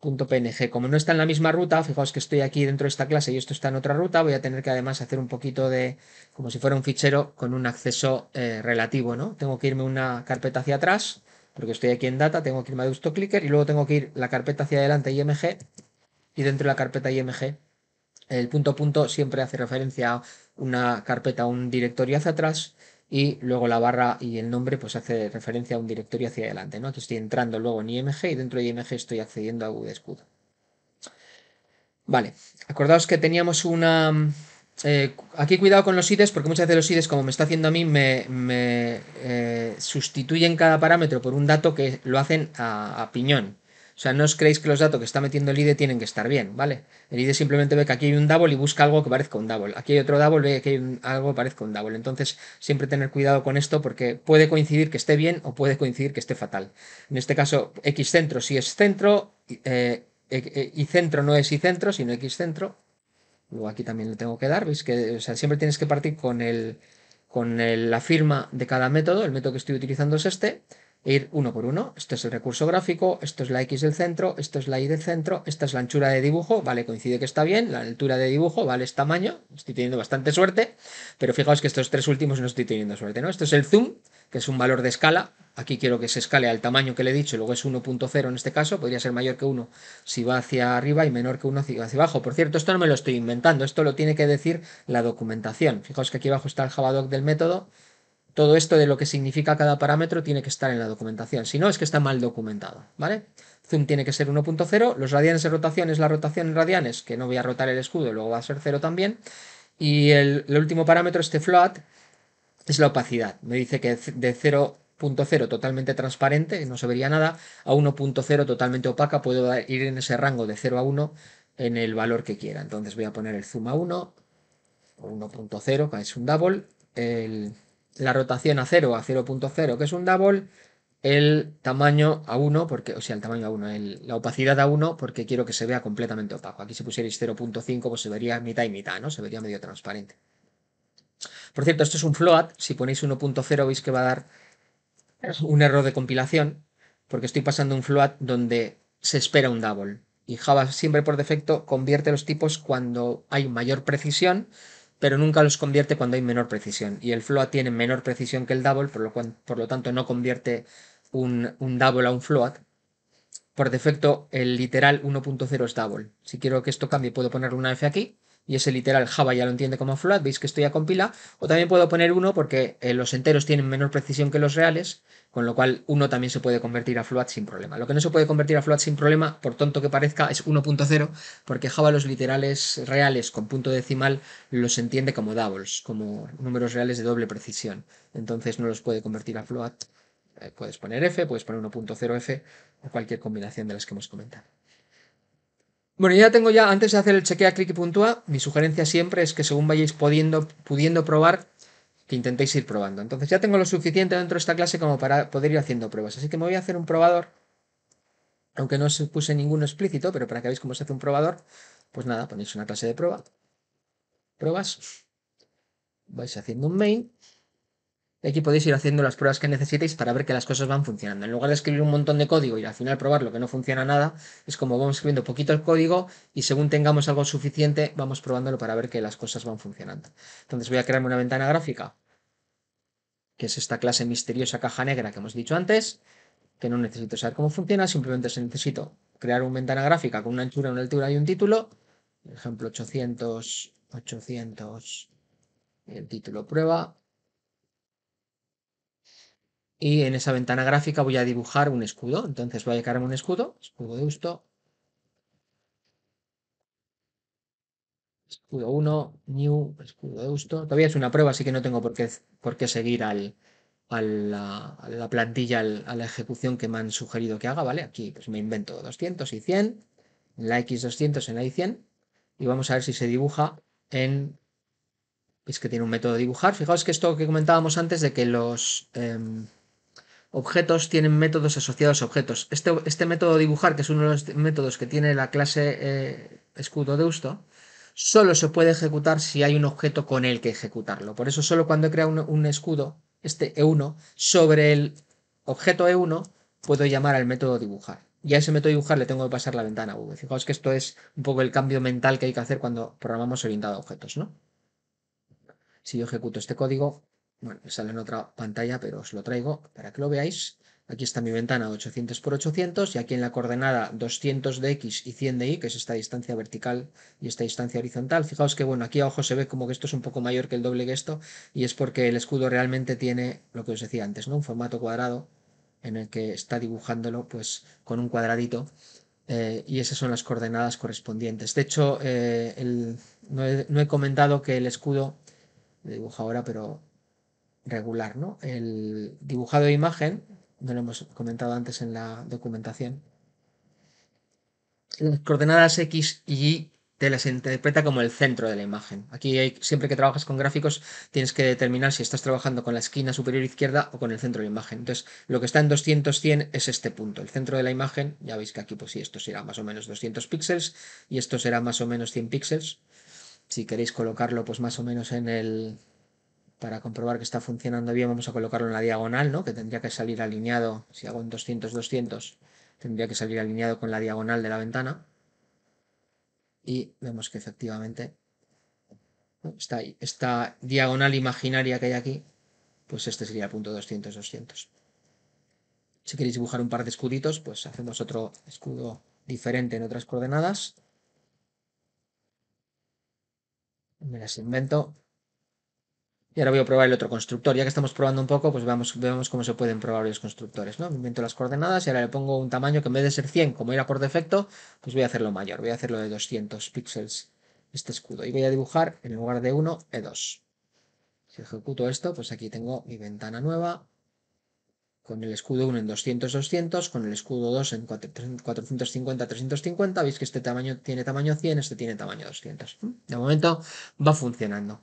[SPEAKER 1] .png. Como no está en la misma ruta, fijaos que estoy aquí dentro de esta clase y esto está en otra ruta, voy a tener que además hacer un poquito de, como si fuera un fichero con un acceso eh, relativo, ¿no? Tengo que irme una carpeta hacia atrás, porque estoy aquí en data, tengo que irme a esto Clicker y luego tengo que ir la carpeta hacia adelante IMG y dentro de la carpeta IMG el punto punto siempre hace referencia a una carpeta, un directorio hacia atrás y luego la barra y el nombre pues hace referencia a un directorio hacia adelante, ¿no? Aquí estoy entrando luego en IMG y dentro de IMG estoy accediendo a VSCode. Vale, acordaos que teníamos una... Eh, aquí cuidado con los IDES porque muchas veces los IDES, como me está haciendo a mí, me, eh, sustituyen cada parámetro por un dato que lo hacen a piñón. O sea, no os creéis que los datos que está metiendo el IDE tienen que estar bien, ¿vale? El IDE simplemente ve que aquí hay un double y busca algo que parezca un double. Aquí hay otro double, ve que hay algo que parezca un double. Entonces, siempre tener cuidado con esto porque puede coincidir que esté bien o puede coincidir que esté fatal. En este caso, X centro si es centro, eh, eh, y centro no es y centro, sino X centro. Luego aquí también le tengo que dar, veis que o sea, siempre tienes que partir con el con la firma de cada método, el método que estoy utilizando es este, ir uno por uno. Esto es el recurso gráfico, esto es la X del centro, esto es la Y del centro, esta es la anchura de dibujo, vale, coincide que está bien, la altura de dibujo, vale, es tamaño, estoy teniendo bastante suerte, pero fijaos que estos tres últimos no estoy teniendo suerte, ¿no? Esto es el zoom, que es un valor de escala, aquí quiero que se escale al tamaño que le he dicho, luego es 1.0 en este caso, podría ser mayor que 1 si va hacia arriba y menor que 1 si va hacia abajo. Por cierto, esto no me lo estoy inventando, esto lo tiene que decir la documentación. Fijaos que aquí abajo está el Javadoc del método, todo esto de lo que significa cada parámetro tiene que estar en la documentación, si no es que está mal documentado, ¿vale? Zoom tiene que ser 1.0, los radianes de rotación es la rotación en radianes, que no voy a rotar el escudo, luego va a ser 0 también. Y el, último parámetro, este float, es la opacidad. Me dice que de 0.0 totalmente transparente, no se vería nada, a 1.0 totalmente opaca, puedo ir en ese rango de 0 a 1 en el valor que quiera. Entonces voy a poner el zoom a 1, 1.0, que es un double, el la rotación a 0, a 0.0, que es un double, el tamaño a 1, porque, o sea, el tamaño a 1, la opacidad a 1, porque quiero que se vea completamente opaco. Aquí si pusierais 0.5, pues se vería mitad y mitad, ¿no? Se vería medio transparente. Por cierto, esto es un float, si ponéis 1.0 veis que va a dar un error de compilación, porque estoy pasando un float donde se espera un double. Y Java siempre por defecto convierte los tipos cuando hay mayor precisión pero nunca los convierte cuando hay menor precisión. Y el float tiene menor precisión que el double, por lo, tanto no convierte un, un double a un float. Por defecto, el literal 1.0 es double. Si quiero que esto cambie, puedo ponerle una F aquí y ese literal Java ya lo entiende como float, veis que esto ya compila, o también puedo poner uno porque eh, los enteros tienen menor precisión que los reales, con lo cual uno también se puede convertir a float sin problema. Lo que no se puede convertir a float sin problema, por tonto que parezca, es 1.0, porque Java los literales reales con punto decimal los entiende como doubles, como números reales de doble precisión, entonces no los puede convertir a float. Eh, puedes poner f, puedes poner 1.0f o cualquier combinación de las que hemos comentado. Bueno, ya tengo ya, antes de hacer el chequea, a clic y puntúa, mi sugerencia siempre es que según vayáis pudiendo, pudiendo probar, que intentéis ir probando. Entonces ya tengo lo suficiente dentro de esta clase como para poder ir haciendo pruebas. Así que me voy a hacer un probador, aunque no se puse ninguno explícito, pero para que veáis cómo se hace un probador, pues nada, ponéis una clase de prueba, pruebas, vais haciendo un main, aquí podéis ir haciendo las pruebas que necesitéis para ver que las cosas van funcionando. En lugar de escribir un montón de código y al final probar lo que no funciona nada, es como vamos escribiendo poquito el código y según tengamos algo suficiente, vamos probándolo para ver que las cosas van funcionando. Entonces voy a crearme una ventana gráfica, que es esta clase misteriosa caja negra que hemos dicho antes, que no necesito saber cómo funciona, simplemente necesito crear una ventana gráfica con una anchura, una altura y un título. Por ejemplo, 800, 800, el título prueba, y en esa ventana gráfica voy a dibujar un escudo. Entonces voy a cargarme un escudo, escudo de gusto, escudo 1, new, escudo de gusto. Todavía es una prueba, así que no tengo por qué, por qué seguir al, a, la, plantilla, a la ejecución que me han sugerido que haga, ¿vale? Aquí pues me invento 200 y 100, en la X200, en la Y100, y vamos a ver si se dibuja en... Es que tiene un método de dibujar. Fijaos que esto que comentábamos antes de que los... Em, objetos tienen métodos asociados a objetos. Este, este método dibujar, que es uno de los métodos que tiene la clase eh, escudo de gusto, solo se puede ejecutar si hay un objeto con el que ejecutarlo. Por eso solo cuando he creado un, escudo, este E1, sobre el objeto E1, puedo llamar al método dibujar. Y a ese método dibujar le tengo que pasar la ventana V. Fijaos que esto es un poco el cambio mental que hay que hacer cuando programamos orientado a objetos, Si yo ejecuto este código, bueno, sale en otra pantalla, pero os lo traigo para que lo veáis. Aquí está mi ventana 800 por 800 y aquí en la coordenada 200 de X y 100 de Y, que es esta distancia vertical y esta distancia horizontal. Fijaos que, bueno, aquí a ojo se ve como que esto es un poco mayor que el doble que esto y es porque el escudo realmente tiene lo que os decía antes, ¿no? Un formato cuadrado en el que está dibujándolo pues con un cuadradito eh, y esas son las coordenadas correspondientes. De hecho, eh, no, he, no he comentado que el escudo, lo dibujo ahora, pero regular, ¿no? El dibujado de imagen, no lo hemos comentado antes en la documentación, las coordenadas X y Y te las interpreta como el centro de la imagen. Aquí siempre que trabajas con gráficos tienes que determinar si estás trabajando con la esquina superior izquierda o con el centro de la imagen. Entonces, lo que está en 200-100 es este punto. El centro de la imagen, ya veis que aquí pues si esto será más o menos 200 píxeles y esto será más o menos 100 píxeles. Si queréis colocarlo pues más o menos en el para comprobar que está funcionando bien, vamos a colocarlo en la diagonal, ¿no? que tendría que salir alineado, si hago en 200-200, tendría que salir alineado con la diagonal de la ventana. Y vemos que efectivamente está ahí. esta diagonal imaginaria que hay aquí, pues este sería el punto 200-200. Si queréis dibujar un par de escuditos, pues hacemos otro escudo diferente en otras coordenadas. Me las invento y ahora voy a probar el otro constructor. Ya que estamos probando un poco, pues vamos, vemos cómo se pueden probar los constructores. ¿no? invento las coordenadas y ahora le pongo un tamaño que en vez de ser 100, como era por defecto, pues voy a hacerlo mayor. Voy a hacerlo de 200 píxeles este escudo. Y voy a dibujar en lugar de 1, E2. Si ejecuto esto, pues aquí tengo mi ventana nueva. Con el escudo 1 en 200, 200. Con el escudo 2 en 450, 350. Veis que este tamaño tiene tamaño 100, este tiene tamaño 200. De momento va funcionando.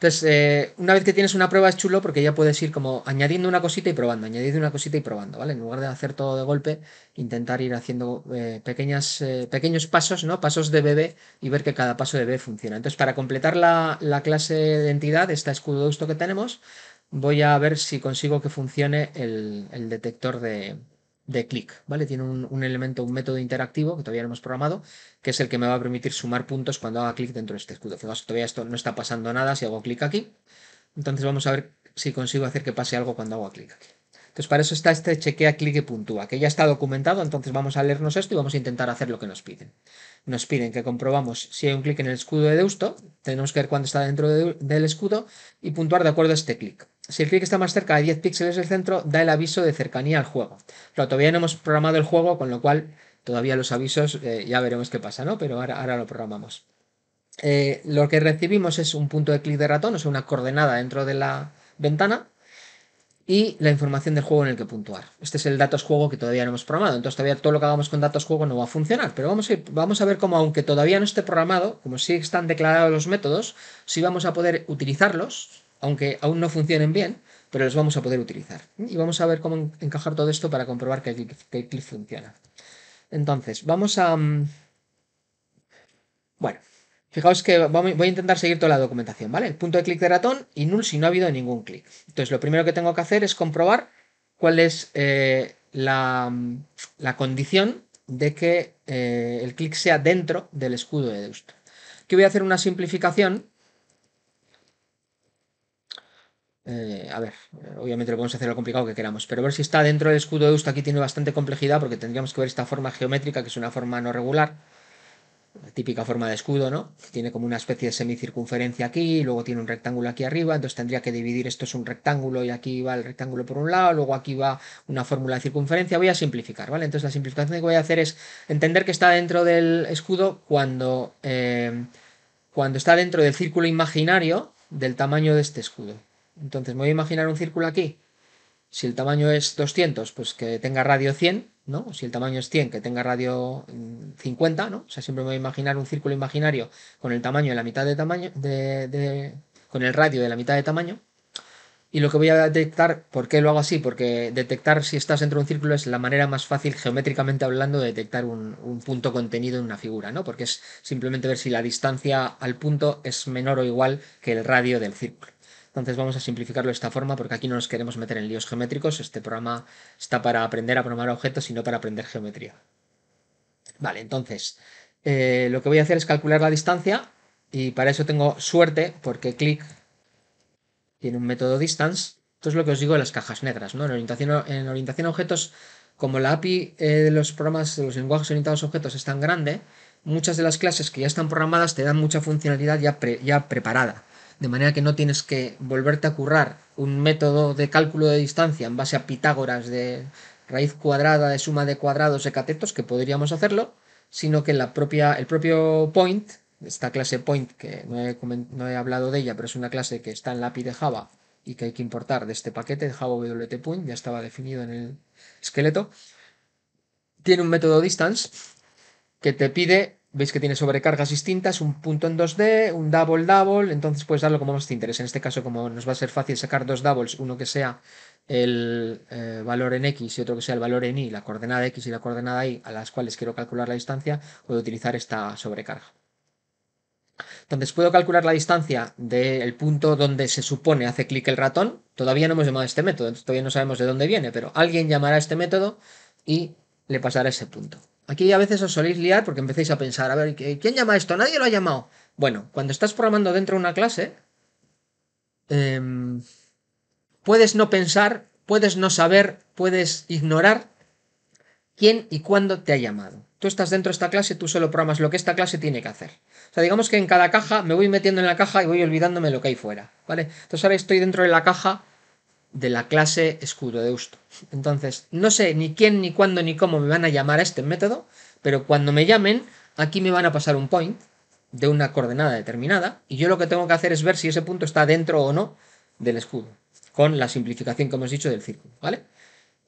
[SPEAKER 1] Entonces, eh, una vez que tienes una prueba es chulo porque ya puedes ir como añadiendo una cosita y probando, añadiendo una cosita y probando, ¿vale? En lugar de hacer todo de golpe, intentar ir haciendo eh, pequeñas, eh, pequeños pasos, ¿no? Pasos de bebé y ver que cada paso de bebé funciona. Entonces, para completar la, clase de entidad, esta escudo de que tenemos, voy a ver si consigo que funcione el, el detector de, de clic, ¿vale? Tiene un, elemento, un método interactivo que todavía no hemos programado, que es el que me va a permitir sumar puntos cuando haga clic dentro de este escudo. Fijaos, todavía esto no está pasando nada si hago clic aquí. Entonces vamos a ver si consigo hacer que pase algo cuando hago clic aquí. Entonces para eso está este chequea, clic y puntúa, que ya está documentado, entonces vamos a leernos esto y vamos a intentar hacer lo que nos piden. Nos piden que comprobamos si hay un clic en el escudo de Deusto, tenemos que ver cuándo está dentro del escudo y puntuar de acuerdo a este clic. Si el clic está más cerca de 10 píxeles del centro, da el aviso de cercanía al juego. Lo todavía no hemos programado el juego, con lo cual todavía los avisos eh, ya veremos qué pasa, ¿no? Pero ahora, ahora lo programamos. Eh, lo que recibimos es un punto de clic de ratón, o sea, una coordenada dentro de la ventana y la información del juego en el que puntuar. Este es el datos juego que todavía no hemos programado, entonces todavía todo lo que hagamos con datos juego no va a funcionar, pero vamos a, vamos a ver cómo aunque todavía no esté programado, como sí están declarados los métodos, si vamos a poder utilizarlos aunque aún no funcionen bien, pero los vamos a poder utilizar. Y vamos a ver cómo encajar todo esto para comprobar que el, clic funciona. Entonces, vamos a... Mm, bueno, fijaos que voy a intentar seguir toda la documentación, ¿vale? El punto de clic de ratón y null si no ha habido ningún clic. Entonces, lo primero que tengo que hacer es comprobar cuál es eh, mm, la, condición de que eh, el clic sea dentro del escudo de deusto. Aquí voy a hacer una simplificación Eh, a ver, eh, obviamente lo podemos hacer lo complicado que queramos, pero ver si está dentro del escudo de Eusta aquí tiene bastante complejidad porque tendríamos que ver esta forma geométrica, que es una forma no regular, típica forma de escudo, ¿no? tiene como una especie de semicircunferencia aquí, luego tiene un rectángulo aquí arriba, entonces tendría que dividir esto es un rectángulo y aquí va el rectángulo por un lado, luego aquí va una fórmula de circunferencia, voy a simplificar, ¿vale? Entonces la simplificación que voy a hacer es entender que está dentro del escudo cuando, eh, cuando está dentro del círculo imaginario del tamaño de este escudo. Entonces me voy a imaginar un círculo aquí. Si el tamaño es 200, pues que tenga radio 100, ¿no? Si el tamaño es 100, que tenga radio 50, mm, ¿no? O sea, siempre me voy a imaginar un círculo imaginario con el tamaño de la mitad de tamaño, de, con el radio de la mitad de tamaño. Y lo que voy a detectar, ¿por qué lo hago así? Porque detectar si estás dentro de un círculo es la manera más fácil, geométricamente hablando, de detectar un, un, punto contenido en una figura, ¿no? Porque es simplemente ver si la distancia al punto es menor o igual que el radio del círculo. Entonces vamos a simplificarlo de esta forma porque aquí no nos queremos meter en líos geométricos. Este programa está para aprender a programar objetos y no para aprender geometría. Vale, entonces eh, lo que voy a hacer es calcular la distancia y para eso tengo suerte porque clic tiene un método distance. Esto es lo que os digo de las cajas negras. En, orientación, en orientación a objetos, como la API eh, de los programas de los lenguajes orientados a objetos es tan grande, muchas de las clases que ya están programadas te dan mucha funcionalidad ya, ya preparada de manera que no tienes que volverte a currar un método de cálculo de distancia en base a Pitágoras de raíz cuadrada de suma de cuadrados de catetos, que podríamos hacerlo, sino que la propia, el propio point, esta clase point, que no he, no he hablado de ella, pero es una clase que está en la API de Java y que hay que importar de este paquete de Java WT point, ya estaba definido en el esqueleto, tiene un método distance que te pide veis que tiene sobrecargas distintas, un punto en 2D, un double double, entonces puedes darlo como más te interese. En este caso, como nos va a ser fácil sacar dos doubles, uno que sea el eh, valor en X y otro que sea el valor en Y, la coordenada X y la coordenada Y, a las cuales quiero calcular la distancia, puedo utilizar esta sobrecarga. Entonces puedo calcular la distancia del punto donde se supone hace clic el ratón. Todavía no hemos llamado este método, todavía no sabemos de dónde viene, pero alguien llamará a este método y le pasará ese punto. Aquí a veces os soléis liar porque empecéis a pensar, a ver, ¿quién llama esto? Nadie lo ha llamado. Bueno, cuando estás programando dentro de una clase, em, puedes no pensar, puedes no saber, puedes ignorar quién y cuándo te ha llamado. Tú estás dentro de esta clase, tú solo programas lo que esta clase tiene que hacer. O sea, digamos que en cada caja me voy metiendo en la caja y voy olvidándome lo que hay fuera, ¿vale? Entonces ahora estoy dentro de la caja de la clase escudo de gusto Entonces, no sé ni quién, ni cuándo, ni cómo me van a llamar a este método, pero cuando me llamen, aquí me van a pasar un point de una coordenada determinada, y yo lo que tengo que hacer es ver si ese punto está dentro o no del escudo, con la simplificación que hemos dicho del círculo, ¿vale?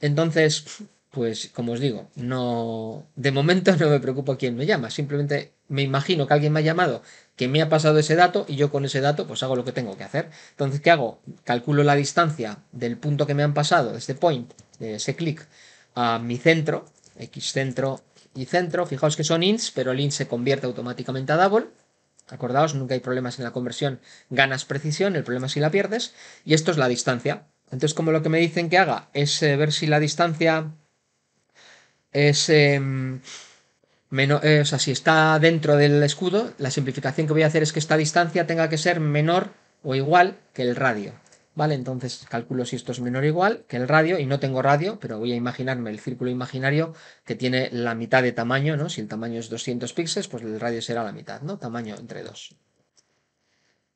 [SPEAKER 1] Entonces, pues como os digo, no de momento [LAUGHS] no me preocupa quién me llama, simplemente me imagino que alguien me ha llamado, que me ha pasado ese dato y yo con ese dato pues hago lo que tengo que hacer. Entonces, ¿qué hago? Calculo la distancia del punto que me han pasado, de este point, de ese clic a mi centro, x centro y centro, fijaos que son ints, pero el int se convierte automáticamente a double. Acordaos, nunca hay problemas en la conversión, ganas precisión, el problema es si la pierdes, y esto es la distancia. Entonces, como lo que me dicen que haga es eh, ver si la distancia es... Em, eh, o sea, si está dentro del escudo, la simplificación que voy a hacer es que esta distancia tenga que ser menor o igual que el radio. ¿Vale? Entonces calculo si esto es menor o igual que el radio, y no tengo radio, pero voy a imaginarme el círculo imaginario que tiene la mitad de tamaño, ¿no? Si el tamaño es 200 píxeles, pues el radio será la mitad, ¿no? Tamaño entre 2.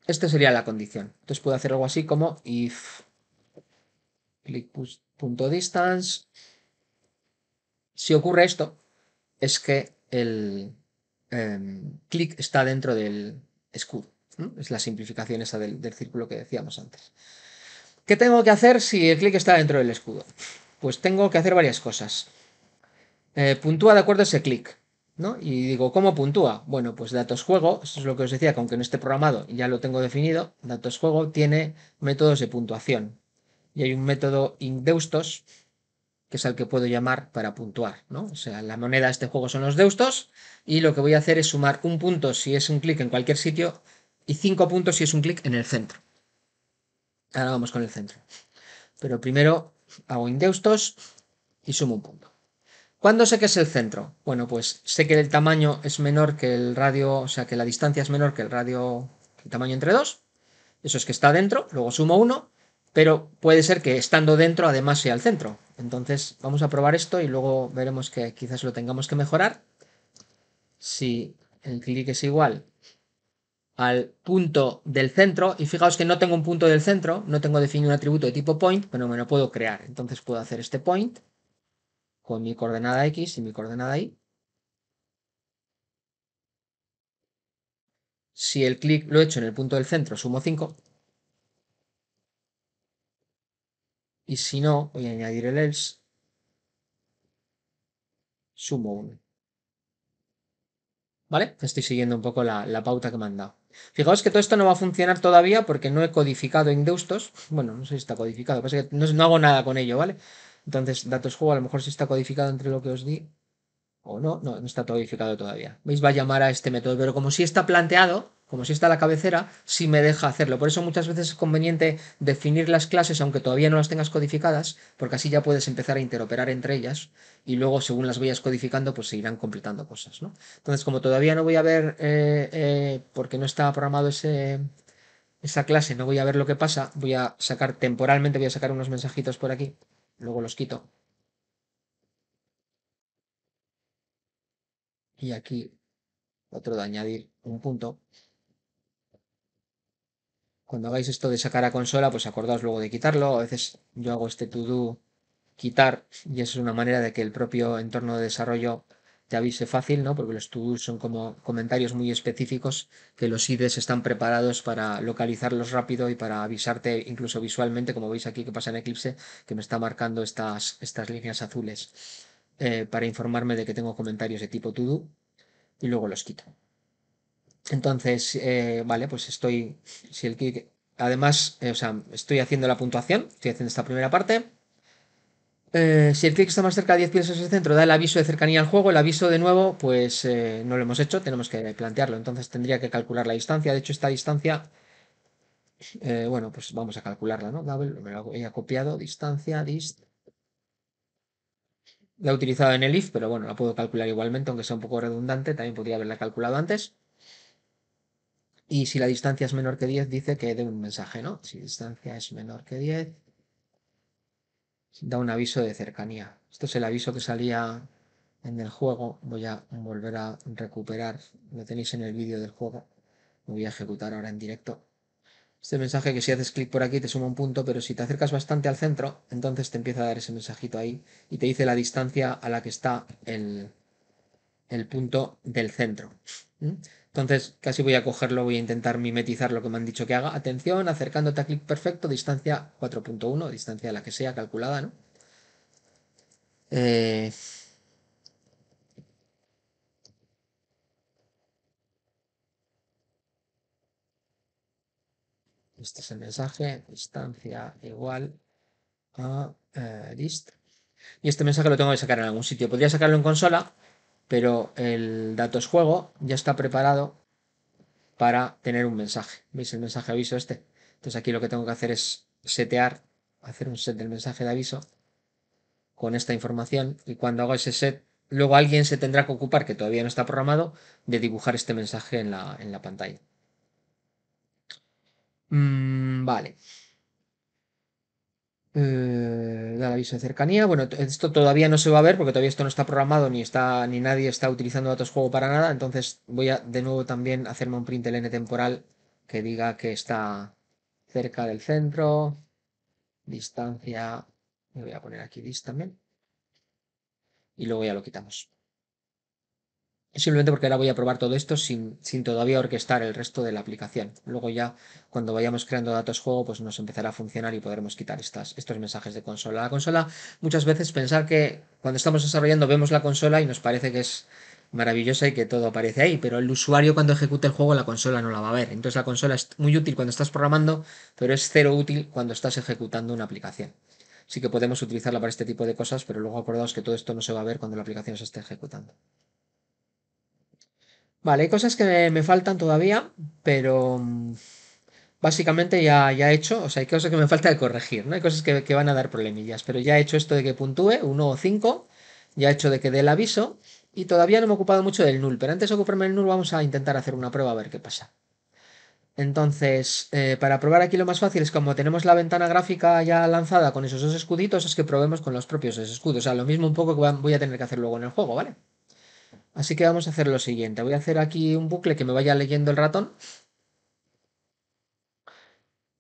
[SPEAKER 1] Esta sería la condición. Entonces puedo hacer algo así como if si ocurre esto, es que el em, clic está dentro del escudo. Es la simplificación esa del, círculo que decíamos antes. ¿Qué tengo que hacer si el clic está dentro del escudo? Pues tengo que hacer varias cosas. Eh, puntúa de acuerdo a ese clic. ¿no? Y digo, ¿cómo puntúa? Bueno, pues datos juego, eso es lo que os decía, que aunque no esté programado, y ya lo tengo definido, datos juego tiene métodos de puntuación. Y hay un método indeustos que es al que puedo llamar para puntuar, O sea, la moneda de este juego son los deustos y lo que voy a hacer es sumar un punto si es un clic en cualquier sitio y cinco puntos si es un clic en el centro. Ahora vamos con el centro. Pero primero hago indeustos y sumo un punto. ¿Cuándo sé que es el centro? Bueno, pues sé que el tamaño es menor que el radio, o sea, que la distancia es menor que el radio, el tamaño entre dos. Eso es que está dentro, luego sumo uno pero puede ser que estando dentro además sea el centro. Entonces vamos a probar esto y luego veremos que quizás lo tengamos que mejorar. Si el clic es igual al punto del centro, y fijaos que no tengo un punto del centro, no tengo definido un atributo de tipo point, pero me lo puedo crear. Entonces puedo hacer este point con mi coordenada x y mi coordenada y. Si el clic lo he hecho en el punto del centro, sumo 5. Y si no, voy a añadir el else. Sumo 1. ¿Vale? Estoy siguiendo un poco la, pauta que me han dado. Fijaos que todo esto no va a funcionar todavía porque no he codificado deustos, Bueno, no sé si está codificado, pasa que no, hago nada con ello, ¿vale? Entonces, datos juego, a lo mejor si está codificado entre lo que os di o no, no, no está codificado todavía. ¿Veis? Va a llamar a este método, pero como si está planteado, como si está la cabecera, sí me deja hacerlo. Por eso muchas veces es conveniente definir las clases, aunque todavía no las tengas codificadas, porque así ya puedes empezar a interoperar entre ellas y luego, según las vayas codificando, pues se irán completando cosas. Entonces, como todavía no voy a ver, eh, eh, porque no está programado ese, esa clase, no voy a ver lo que pasa, voy a sacar temporalmente, voy a sacar unos mensajitos por aquí, luego los quito. Y aquí otro de añadir un punto. Cuando hagáis esto de sacar a consola, pues acordaos luego de quitarlo. A veces yo hago este to-do quitar y eso es una manera de que el propio entorno de desarrollo te avise fácil, ¿no? Porque los to do son como comentarios muy específicos que los ides están preparados para localizarlos rápido y para avisarte incluso visualmente, como veis aquí que pasa en Eclipse, que me está marcando estas, estas líneas azules eh, para informarme de que tengo comentarios de tipo to do y luego los quito. Entonces, eh, vale, pues estoy, si el además, eh, o sea, estoy haciendo la puntuación, estoy haciendo esta primera parte. Eh, si el clic está más cerca de 10 a del centro, da el aviso de cercanía al juego, el aviso de nuevo, pues no lo hemos hecho, tenemos que plantearlo, entonces tendría que calcular la distancia, de hecho esta distancia, bueno, pues vamos a calcularla, ¿no? Double, Me lo he copiado, distancia, dist... La he utilizado en el if, pero bueno, la puedo calcular igualmente, aunque sea un poco redundante, también podría haberla calculado antes. Y si la distancia es menor que 10, dice que dé un mensaje, ¿no? Si la distancia es menor que 10, da un aviso de cercanía. Esto es el aviso que salía en el juego. Voy a volver a recuperar. Lo tenéis en el vídeo del juego. Lo voy a ejecutar ahora en directo. Este mensaje que si haces clic por aquí te suma un punto, pero si te acercas bastante al centro, entonces te empieza a dar ese mensajito ahí y te dice la distancia a la que está el, punto del centro. Entonces, casi voy a cogerlo, voy a intentar mimetizar lo que me han dicho que haga. Atención, acercándote a clic perfecto, distancia 4.1, distancia la que sea calculada, eh, Este es el mensaje, distancia igual a eh, list. Y este mensaje lo tengo que sacar en algún sitio. Podría sacarlo en consola, pero el datos juego ya está preparado para tener un mensaje. ¿Veis el mensaje aviso este? Entonces aquí lo que tengo que hacer es setear, hacer un set del mensaje de aviso con esta información y cuando hago ese set, luego alguien se tendrá que ocupar, que todavía no está programado, de dibujar este mensaje en la, pantalla. Mm, vale. Eh, da la aviso de cercanía. Bueno, esto todavía no se va a ver porque todavía esto no está programado ni está ni nadie está utilizando datos juego para nada. Entonces voy a de nuevo también hacerme un print LN temporal que diga que está cerca del centro. Distancia. Me voy a poner aquí dist también. Y luego ya lo quitamos. Simplemente porque ahora voy a probar todo esto sin, todavía orquestar el resto de la aplicación. Luego ya cuando vayamos creando datos juego pues nos empezará a funcionar y podremos quitar estas, estos mensajes de consola. La consola muchas veces pensar que cuando estamos desarrollando vemos la consola y nos parece que es maravillosa y que todo aparece ahí, pero el usuario cuando ejecute el juego la consola no la va a ver. Entonces la consola es muy útil cuando estás programando, pero es cero útil cuando estás ejecutando una aplicación. Sí que podemos utilizarla para este tipo de cosas, pero luego acordaos que todo esto no se va a ver cuando la aplicación se esté ejecutando. Vale, hay cosas que me, faltan todavía, pero mm, básicamente ya, ya he hecho, o sea, hay cosas que me falta de corregir, ¿no? Hay cosas que, van a dar problemillas, pero ya he hecho esto de que puntúe, 1 o 5, ya he hecho de que dé el aviso, y todavía no me he ocupado mucho del null, pero antes de ocuparme del null vamos a intentar hacer una prueba a ver qué pasa. Entonces, eh, para probar aquí lo más fácil es como tenemos la ventana gráfica ya lanzada con esos dos escuditos, es que probemos con los propios escudos. O sea, lo mismo un poco que voy a tener que hacer luego en el juego, ¿vale? Así que vamos a hacer lo siguiente. Voy a hacer aquí un bucle que me vaya leyendo el ratón.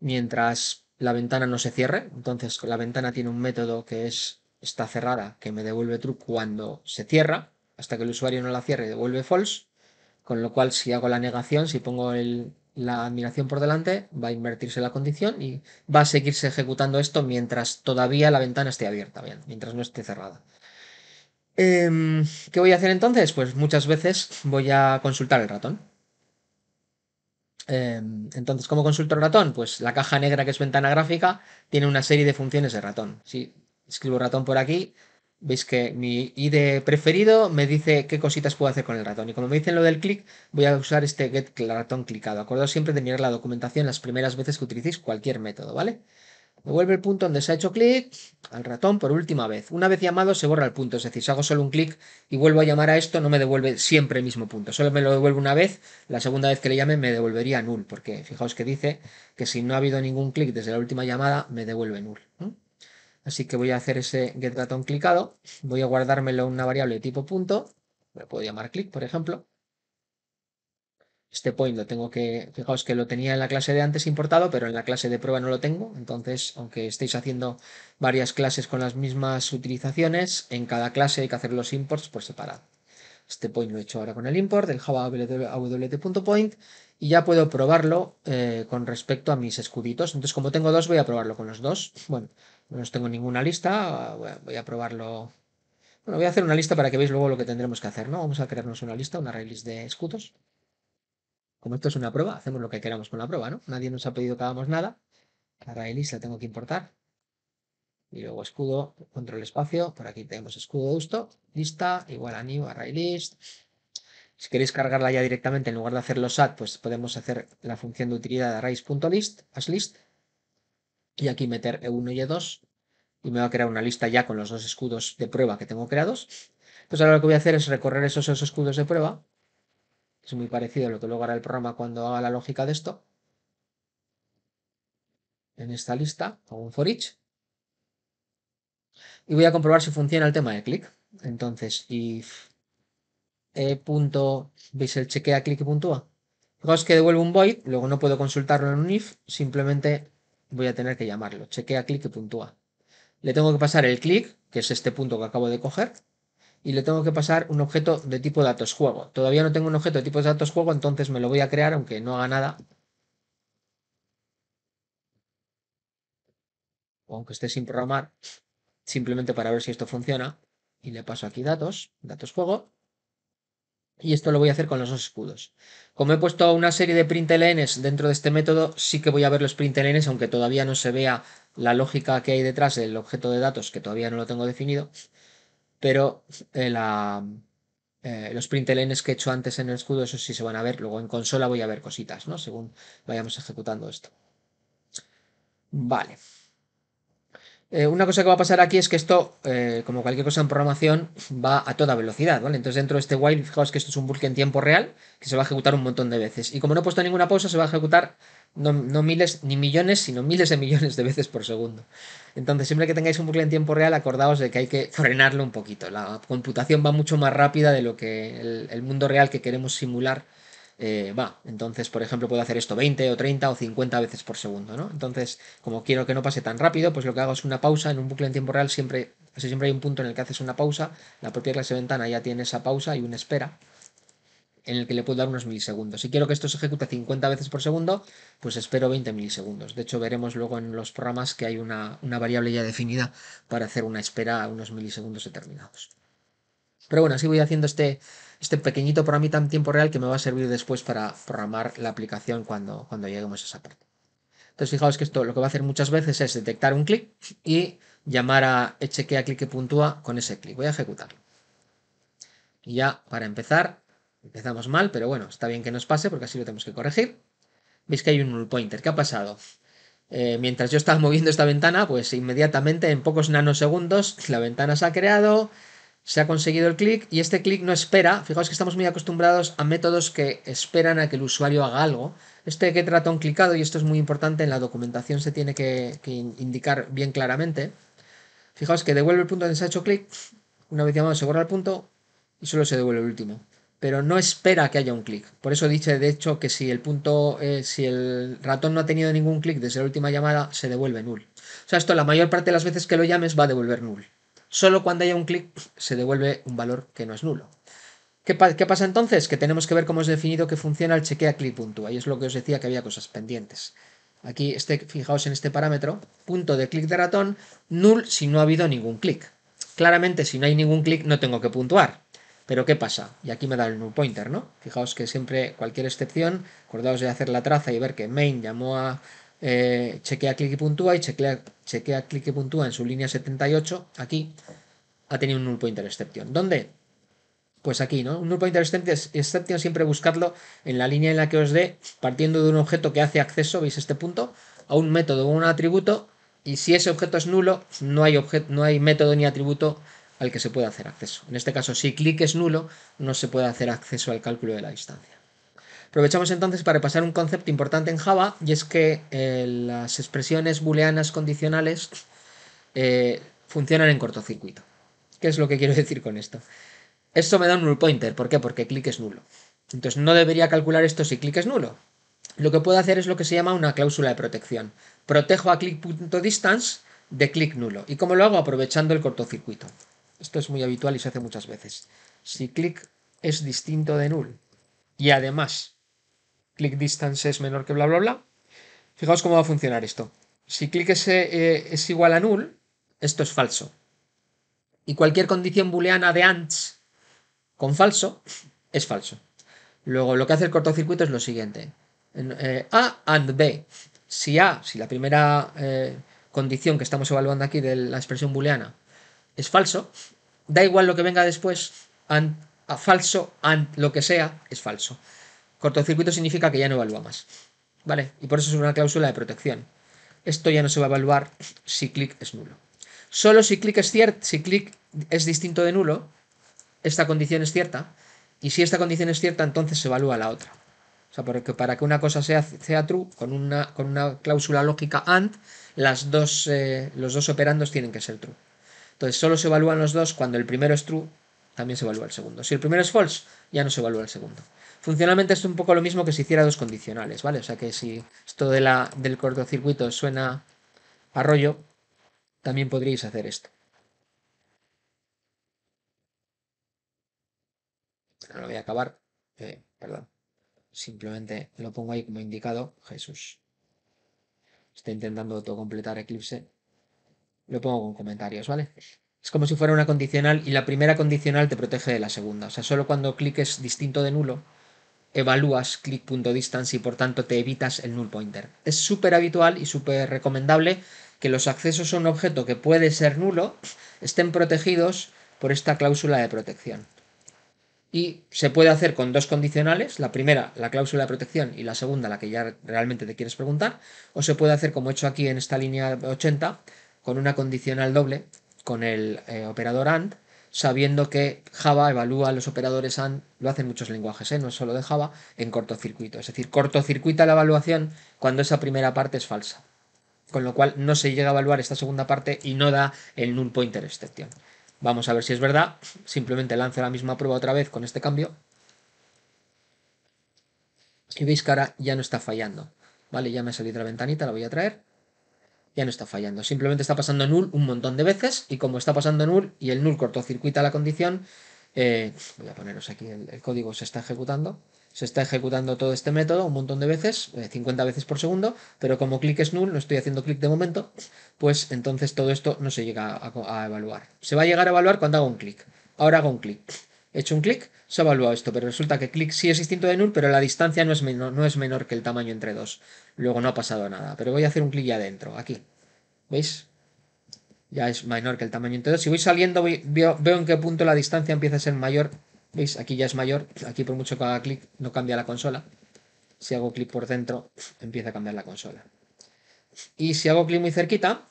[SPEAKER 1] Mientras la ventana no se cierre. Entonces la ventana tiene un método que es está cerrada, que me devuelve true cuando se cierra. Hasta que el usuario no la cierre, devuelve false. Con lo cual, si hago la negación, si pongo la admiración por delante, va a invertirse la condición y va a seguirse ejecutando esto mientras todavía la ventana esté abierta, bien, mientras no esté cerrada. Em, ¿Qué voy a hacer entonces? Pues muchas veces voy a consultar el ratón. Em, entonces, ¿cómo consulto el ratón? Pues la caja negra que es ventana gráfica tiene una serie de funciones de ratón. Si escribo ratón por aquí, veis que mi ID preferido me dice qué cositas puedo hacer con el ratón. Y como me dicen lo del clic, voy a usar este get ratón clicado. Acordaos siempre de mirar la documentación las primeras veces que utilicéis cualquier método, ¿vale? devuelve el punto donde se ha hecho clic al ratón por última vez. Una vez llamado se borra el punto, es decir, si hago solo un clic y vuelvo a llamar a esto, no me devuelve siempre el mismo punto. Solo me lo devuelve una vez, la segunda vez que le llame me devolvería null, porque fijaos que dice que si no ha habido ningún clic desde la última llamada, me devuelve null. Así que voy a hacer ese get ratón clicado, voy a guardármelo en una variable de tipo punto, me puedo llamar clic, por ejemplo, este point lo tengo que, fijaos que lo tenía en la clase de antes importado, pero en la clase de prueba no lo tengo. Entonces, aunque estéis haciendo varias clases con las mismas utilizaciones, en cada clase hay que hacer los imports por separado. Este point lo he hecho ahora con el import, del java y ya puedo probarlo eh, con respecto a mis escuditos. Entonces, como tengo dos, voy a probarlo con los dos. Bueno, no tengo ninguna lista, voy a probarlo bueno, voy a hacer una lista para que veáis luego lo que tendremos que hacer, ¿no? Vamos a crearnos una lista, una relis de escudos como esto es una prueba, hacemos lo que queramos con la prueba, ¿no? Nadie nos ha pedido que hagamos nada. La list, la tengo que importar. Y luego escudo, control espacio, por aquí tenemos escudo gusto, lista, igual a new array list. Si queréis cargarla ya directamente en lugar de hacer los add, pues podemos hacer la función de utilidad de arrays.list, list y aquí meter E1 y E2 y me va a crear una lista ya con los dos escudos de prueba que tengo creados. Entonces pues ahora lo que voy a hacer es recorrer esos, esos escudos de prueba es muy parecido a lo que luego hará el programa cuando haga la lógica de esto, en esta lista hago un for each y voy a comprobar si funciona el tema de clic. Entonces, if e punto, ¿veis el chequea clic y puntúa? es que devuelve un void, luego no puedo consultarlo en un if, simplemente voy a tener que llamarlo, chequea clic y puntúa. Le tengo que pasar el clic, que es este punto que acabo de coger, y le tengo que pasar un objeto de tipo datos juego. Todavía no tengo un objeto de tipo datos juego, entonces me lo voy a crear aunque no haga nada. O aunque esté sin programar, simplemente para ver si esto funciona. Y le paso aquí datos, datos juego. Y esto lo voy a hacer con los dos escudos. Como he puesto una serie de printlns dentro de este método, sí que voy a ver los printlns, aunque todavía no se vea la lógica que hay detrás del objeto de datos, que todavía no lo tengo definido pero eh, eh, los printelenes que he hecho antes en el escudo, eso sí se van a ver. Luego en consola voy a ver cositas, ¿no? Según vayamos ejecutando esto. Vale. Eh, una cosa que va a pasar aquí es que esto, eh, como cualquier cosa en programación, va a toda velocidad, Entonces dentro de este while, fijaos que esto es un bucle en tiempo real, que se va a ejecutar un montón de veces. Y como no he puesto ninguna pausa, se va a ejecutar no, miles ni millones, sino miles de millones de veces por segundo. Entonces siempre que tengáis un bucle en tiempo real, acordaos de que hay que frenarlo un poquito. La computación va mucho más rápida de lo que el, el mundo real que queremos simular eh, va. Entonces, por ejemplo, puedo hacer esto 20 o 30 o 50 veces por segundo, ¿no? Entonces, como quiero que no pase tan rápido, pues lo que hago es una pausa en un bucle en tiempo real, siempre, siempre hay un punto en el que haces una pausa, la propia clase ventana ya tiene esa pausa y una espera en el que le puedo dar unos milisegundos. Si quiero que esto se ejecute 50 veces por segundo, pues espero 20 milisegundos. De hecho, veremos luego en los programas que hay una, una variable ya definida para hacer una espera a unos milisegundos determinados. Pero bueno, así voy haciendo este, este pequeñito programita en tiempo real que me va a servir después para programar la aplicación cuando, cuando lleguemos a esa parte. Entonces, fijaos que esto lo que va a hacer muchas veces es detectar un clic y llamar a chequea clic que puntúa con ese clic. Voy a ejecutarlo. Y ya, para empezar, empezamos mal, pero bueno, está bien que nos pase porque así lo tenemos que corregir. Veis que hay un null pointer. ¿Qué ha pasado? Eh, mientras yo estaba [LAUGHS] moviendo esta ventana, pues inmediatamente, en pocos nanosegundos, la ventana se ha creado, se ha conseguido el clic y este clic no espera. Fijaos que estamos muy acostumbrados a métodos que esperan a que el usuario haga algo. Este get ratón clicado, y esto es muy importante, en la documentación se tiene que, indicar bien claramente. Fijaos que devuelve el punto donde se ha hecho clic. Una vez llamado se borra el punto y solo se devuelve el último. Pero no espera que haya un clic. Por eso dice, de hecho, que si el punto, eh, si el ratón no ha tenido ningún clic desde la última llamada, se devuelve null. O sea, esto la mayor parte de las veces que lo llames va a devolver null. Solo cuando haya un clic se devuelve un valor que no es nulo. ¿Qué, pasa entonces? Que tenemos que ver cómo es definido que funciona el chequea clic Y es lo que os decía que había cosas pendientes. Aquí, este, fijaos en este parámetro, punto de clic de ratón, null si no ha habido ningún clic. Claramente, si no hay ningún clic, no tengo que puntuar. Pero ¿qué pasa? Y aquí me da el null pointer, ¿no? Fijaos que siempre cualquier excepción, acordaos de hacer la traza y ver que main llamó a eh, chequea clic y puntúa y chequea chequea clic que puntúa en su línea 78, aquí, ha tenido un null pointer excepción. ¿Dónde? Pues aquí, ¿no? Un null pointer excepción siempre buscarlo en la línea en la que os dé, partiendo de un objeto que hace acceso, veis este punto, a un método o un atributo, y si ese objeto es nulo, no hay, no hay método ni atributo al que se pueda hacer acceso. En este caso, si clic es nulo, no se puede hacer acceso al cálculo de la distancia. Aprovechamos entonces para pasar un concepto importante en Java y es que eh, las expresiones booleanas condicionales eh, funcionan en cortocircuito. ¿Qué es lo que quiero [LAUGHS] decir con esto? Esto me da un null pointer. ¿Por qué? Porque clic es nulo. Entonces no debería calcular esto si clic es nulo. Lo que puedo hacer es lo que se llama una cláusula de protección. Protejo a click.distance de clic nulo. ¿Y cómo lo hago? Aprovechando el cortocircuito. Esto es muy habitual y se hace muchas veces. Si clic es distinto de null y además click distance es menor que bla, bla, bla. Fijaos cómo va a funcionar esto. Si click es, eh, es igual a null, esto es falso. Y cualquier condición booleana de ANDS con falso es falso. Luego lo que hace el cortocircuito es lo siguiente. Eh, a AND B. Si A, si la primera eh, condición que estamos evaluando aquí de la expresión booleana es falso, da igual lo que venga después, and, a falso, and lo que sea, es falso. Cortocircuito significa que ya no evalúa más. ¿Vale? Y por eso es una cláusula de protección. Esto ya no se va a evaluar si clic es nulo. Solo si clic es cierto, si clic es distinto de nulo, esta condición es cierta. Y si esta condición es cierta, entonces se evalúa la otra. O sea, porque para que una cosa sea, true, con una, cláusula lógica AND, eh, los dos operandos tienen que ser true. Entonces solo se evalúan los dos cuando el primero es true también se evalúa el segundo. Si el primero es false, ya no se evalúa el segundo. Funcionalmente es un poco lo mismo que si hiciera dos condicionales, ¿vale? O sea que si esto de la, del cortocircuito suena a rollo, también podríais hacer esto. No lo voy a acabar, eh, perdón. Simplemente lo pongo ahí como indicado, Jesús. Estoy intentando autocompletar Eclipse. Lo pongo con comentarios, ¿vale? Es como si fuera una condicional y la primera condicional te protege de la segunda. O sea, solo cuando clic distinto de nulo, evalúas click.distance y por tanto te evitas el null pointer. Es súper habitual y súper recomendable que los accesos a un objeto que puede ser nulo estén protegidos por esta cláusula de protección. Y se puede hacer con dos condicionales, la primera la cláusula de protección y la segunda la que ya realmente te quieres preguntar, o se puede hacer como he hecho aquí en esta línea 80 con una condicional doble con el eh, operador AND, sabiendo que Java evalúa los operadores AND, lo hacen muchos lenguajes, ¿eh? no solo de Java, en cortocircuito. Es decir, cortocircuita la evaluación cuando esa primera parte es falsa. Con lo cual no se llega a evaluar esta segunda parte y no da el null pointer exception. Vamos a ver si es verdad. Simplemente lanzo la misma prueba otra vez con este cambio. Y veis que ahora ya no está fallando. Vale, ya me ha salido la ventanita, la voy a traer ya no está fallando. Simplemente está pasando null un montón de veces y como está pasando null y el null cortocircuita la condición, eh, voy a poneros aquí el, código, se está ejecutando. Se está ejecutando todo este método un montón de veces, 50 eh, veces por segundo, pero como clic es null, no estoy haciendo clic de momento, pues entonces todo esto no se llega a, evaluar. Se va a llegar a evaluar cuando haga un clic. Ahora hago un clic. He hecho un clic, se ha evaluado esto, pero resulta que clic sí es distinto de null, pero la distancia no es, menor, no es menor que el tamaño entre dos. Luego no ha pasado nada, pero voy a hacer un clic ya adentro, aquí. ¿Veis? Ya es menor que el tamaño entre dos. Si voy saliendo, veo, veo, en qué punto la distancia empieza a ser mayor. ¿Veis? Aquí ya es mayor. Aquí por mucho que haga clic, no cambia la consola. Si hago clic por dentro, empieza a cambiar la consola. Y si hago clic muy cerquita,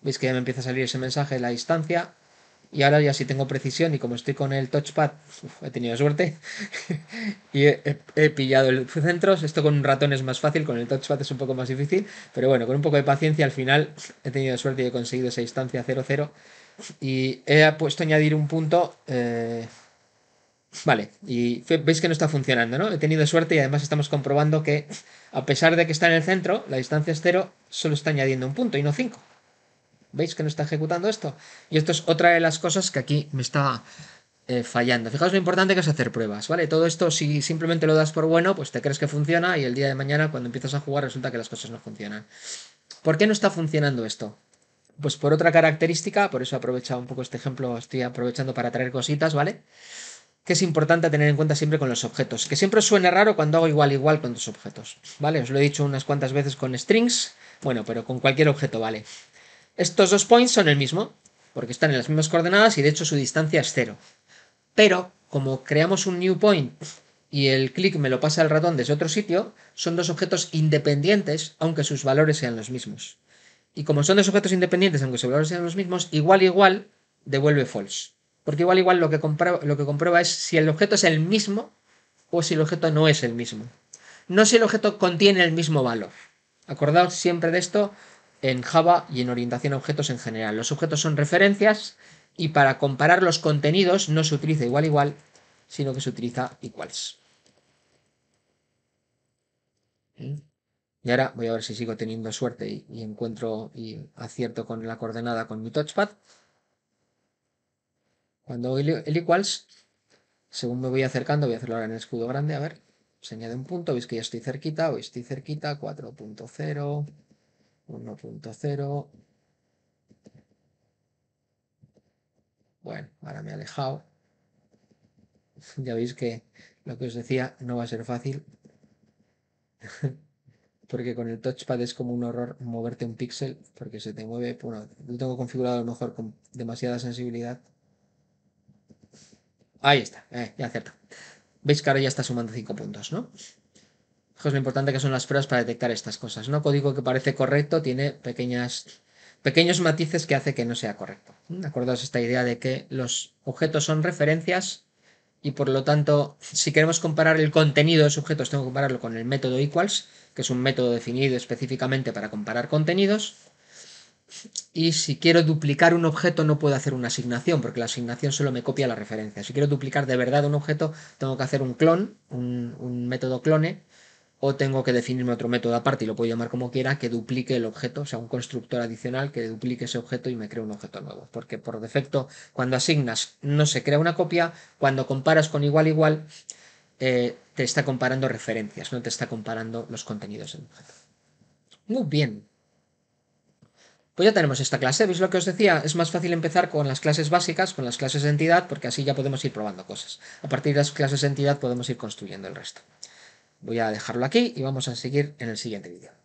[SPEAKER 1] veis que ya me empieza a salir ese mensaje la distancia y ahora ya sí tengo precisión y como estoy con el touchpad, he tenido suerte [LAUGHS] y he, pillado el centro. Esto con un ratón es más fácil, con el touchpad es un poco más difícil, pero bueno, con un poco de paciencia al final he tenido suerte y he conseguido esa distancia 0-0. Y he puesto a añadir un punto. Eh, vale, y veis que no está funcionando, ¿no? He tenido suerte y además estamos comprobando que, a pesar de que está en el centro, la distancia es 0, solo está añadiendo un punto y no 5. ¿Veis que no está ejecutando esto? Y esto es otra de las cosas que aquí me está eh, fallando. Fijaos lo importante que es hacer pruebas, ¿vale? Todo esto, si simplemente lo das por bueno, pues te crees que funciona y el día de mañana cuando empiezas a jugar resulta que las cosas no funcionan. ¿Por qué no está funcionando esto? Pues por otra característica, por eso he aprovechado un poco este ejemplo, estoy aprovechando para traer cositas, ¿vale? que es importante tener en cuenta siempre con los objetos, que siempre suena raro cuando hago igual igual con tus objetos, ¿vale? Os lo he dicho unas cuantas veces con strings, bueno, pero con cualquier objeto, ¿vale? Estos dos points son el mismo, porque están en las mismas coordenadas y de hecho su distancia es cero. Pero, como creamos un new point y el clic me lo pasa al ratón desde otro sitio, son dos objetos independientes, aunque sus valores sean los mismos. Y como son dos objetos independientes, aunque sus valores sean los mismos, igual igual devuelve false. Porque igual igual lo que, comprueba, lo que comprueba es si el objeto es el mismo o si el objeto no es el mismo. No si el objeto contiene el mismo valor. Acordaos siempre de esto en Java y en orientación a objetos en general. Los objetos son referencias y para comparar los contenidos no se utiliza igual igual, sino que se utiliza equals. ¿Eh? Y ahora voy a ver si sigo teniendo suerte y, encuentro y acierto con la coordenada con mi touchpad. Cuando el, el equals, según me voy acercando, voy a hacerlo ahora en el escudo grande, a ver, se añade un punto, veis que ya estoy cerquita, hoy estoy cerquita, 4.0... 1.0. Bueno, ahora me he alejado. [LAUGHS] Ya veis que lo que os decía no va a ser fácil. [LAUGHS] porque con el touchpad es como un horror moverte un píxel porque se te mueve. Bueno, lo tengo configurado a lo mejor con demasiada sensibilidad. Ahí está, eh, ya acierto. Veis que ahora ya está sumando 5 puntos, ¿no? es lo importante que son las pruebas para detectar estas cosas, ¿no? Código que parece correcto tiene pequeñas, pequeños matices que hace que no sea correcto. ¿de acuerdo? esta idea de que los objetos son referencias y por lo tanto, si queremos comparar el contenido de objetos tengo que compararlo con el método equals, que es un método definido específicamente para comparar contenidos. Y si quiero duplicar un objeto no puedo hacer una asignación, porque la asignación solo me copia la referencia. Si quiero duplicar de verdad un objeto, tengo que hacer un clon, un, un método clone, o tengo que definirme otro método aparte y lo puedo llamar como quiera, que duplique el objeto, o sea, un constructor adicional que duplique ese objeto y me cree un objeto nuevo. Porque por defecto, cuando asignas, no se crea una copia, cuando comparas con igual igual, eh, te está comparando referencias, no te está comparando los contenidos del objeto. Muy bien. Pues ya tenemos esta clase, ¿veis lo que os decía? Es más fácil empezar con las clases básicas, con las clases de entidad, porque así ya podemos ir probando cosas. A partir de las clases de entidad podemos ir construyendo el resto. Voy a dejarlo aquí y vamos a seguir en el siguiente vídeo.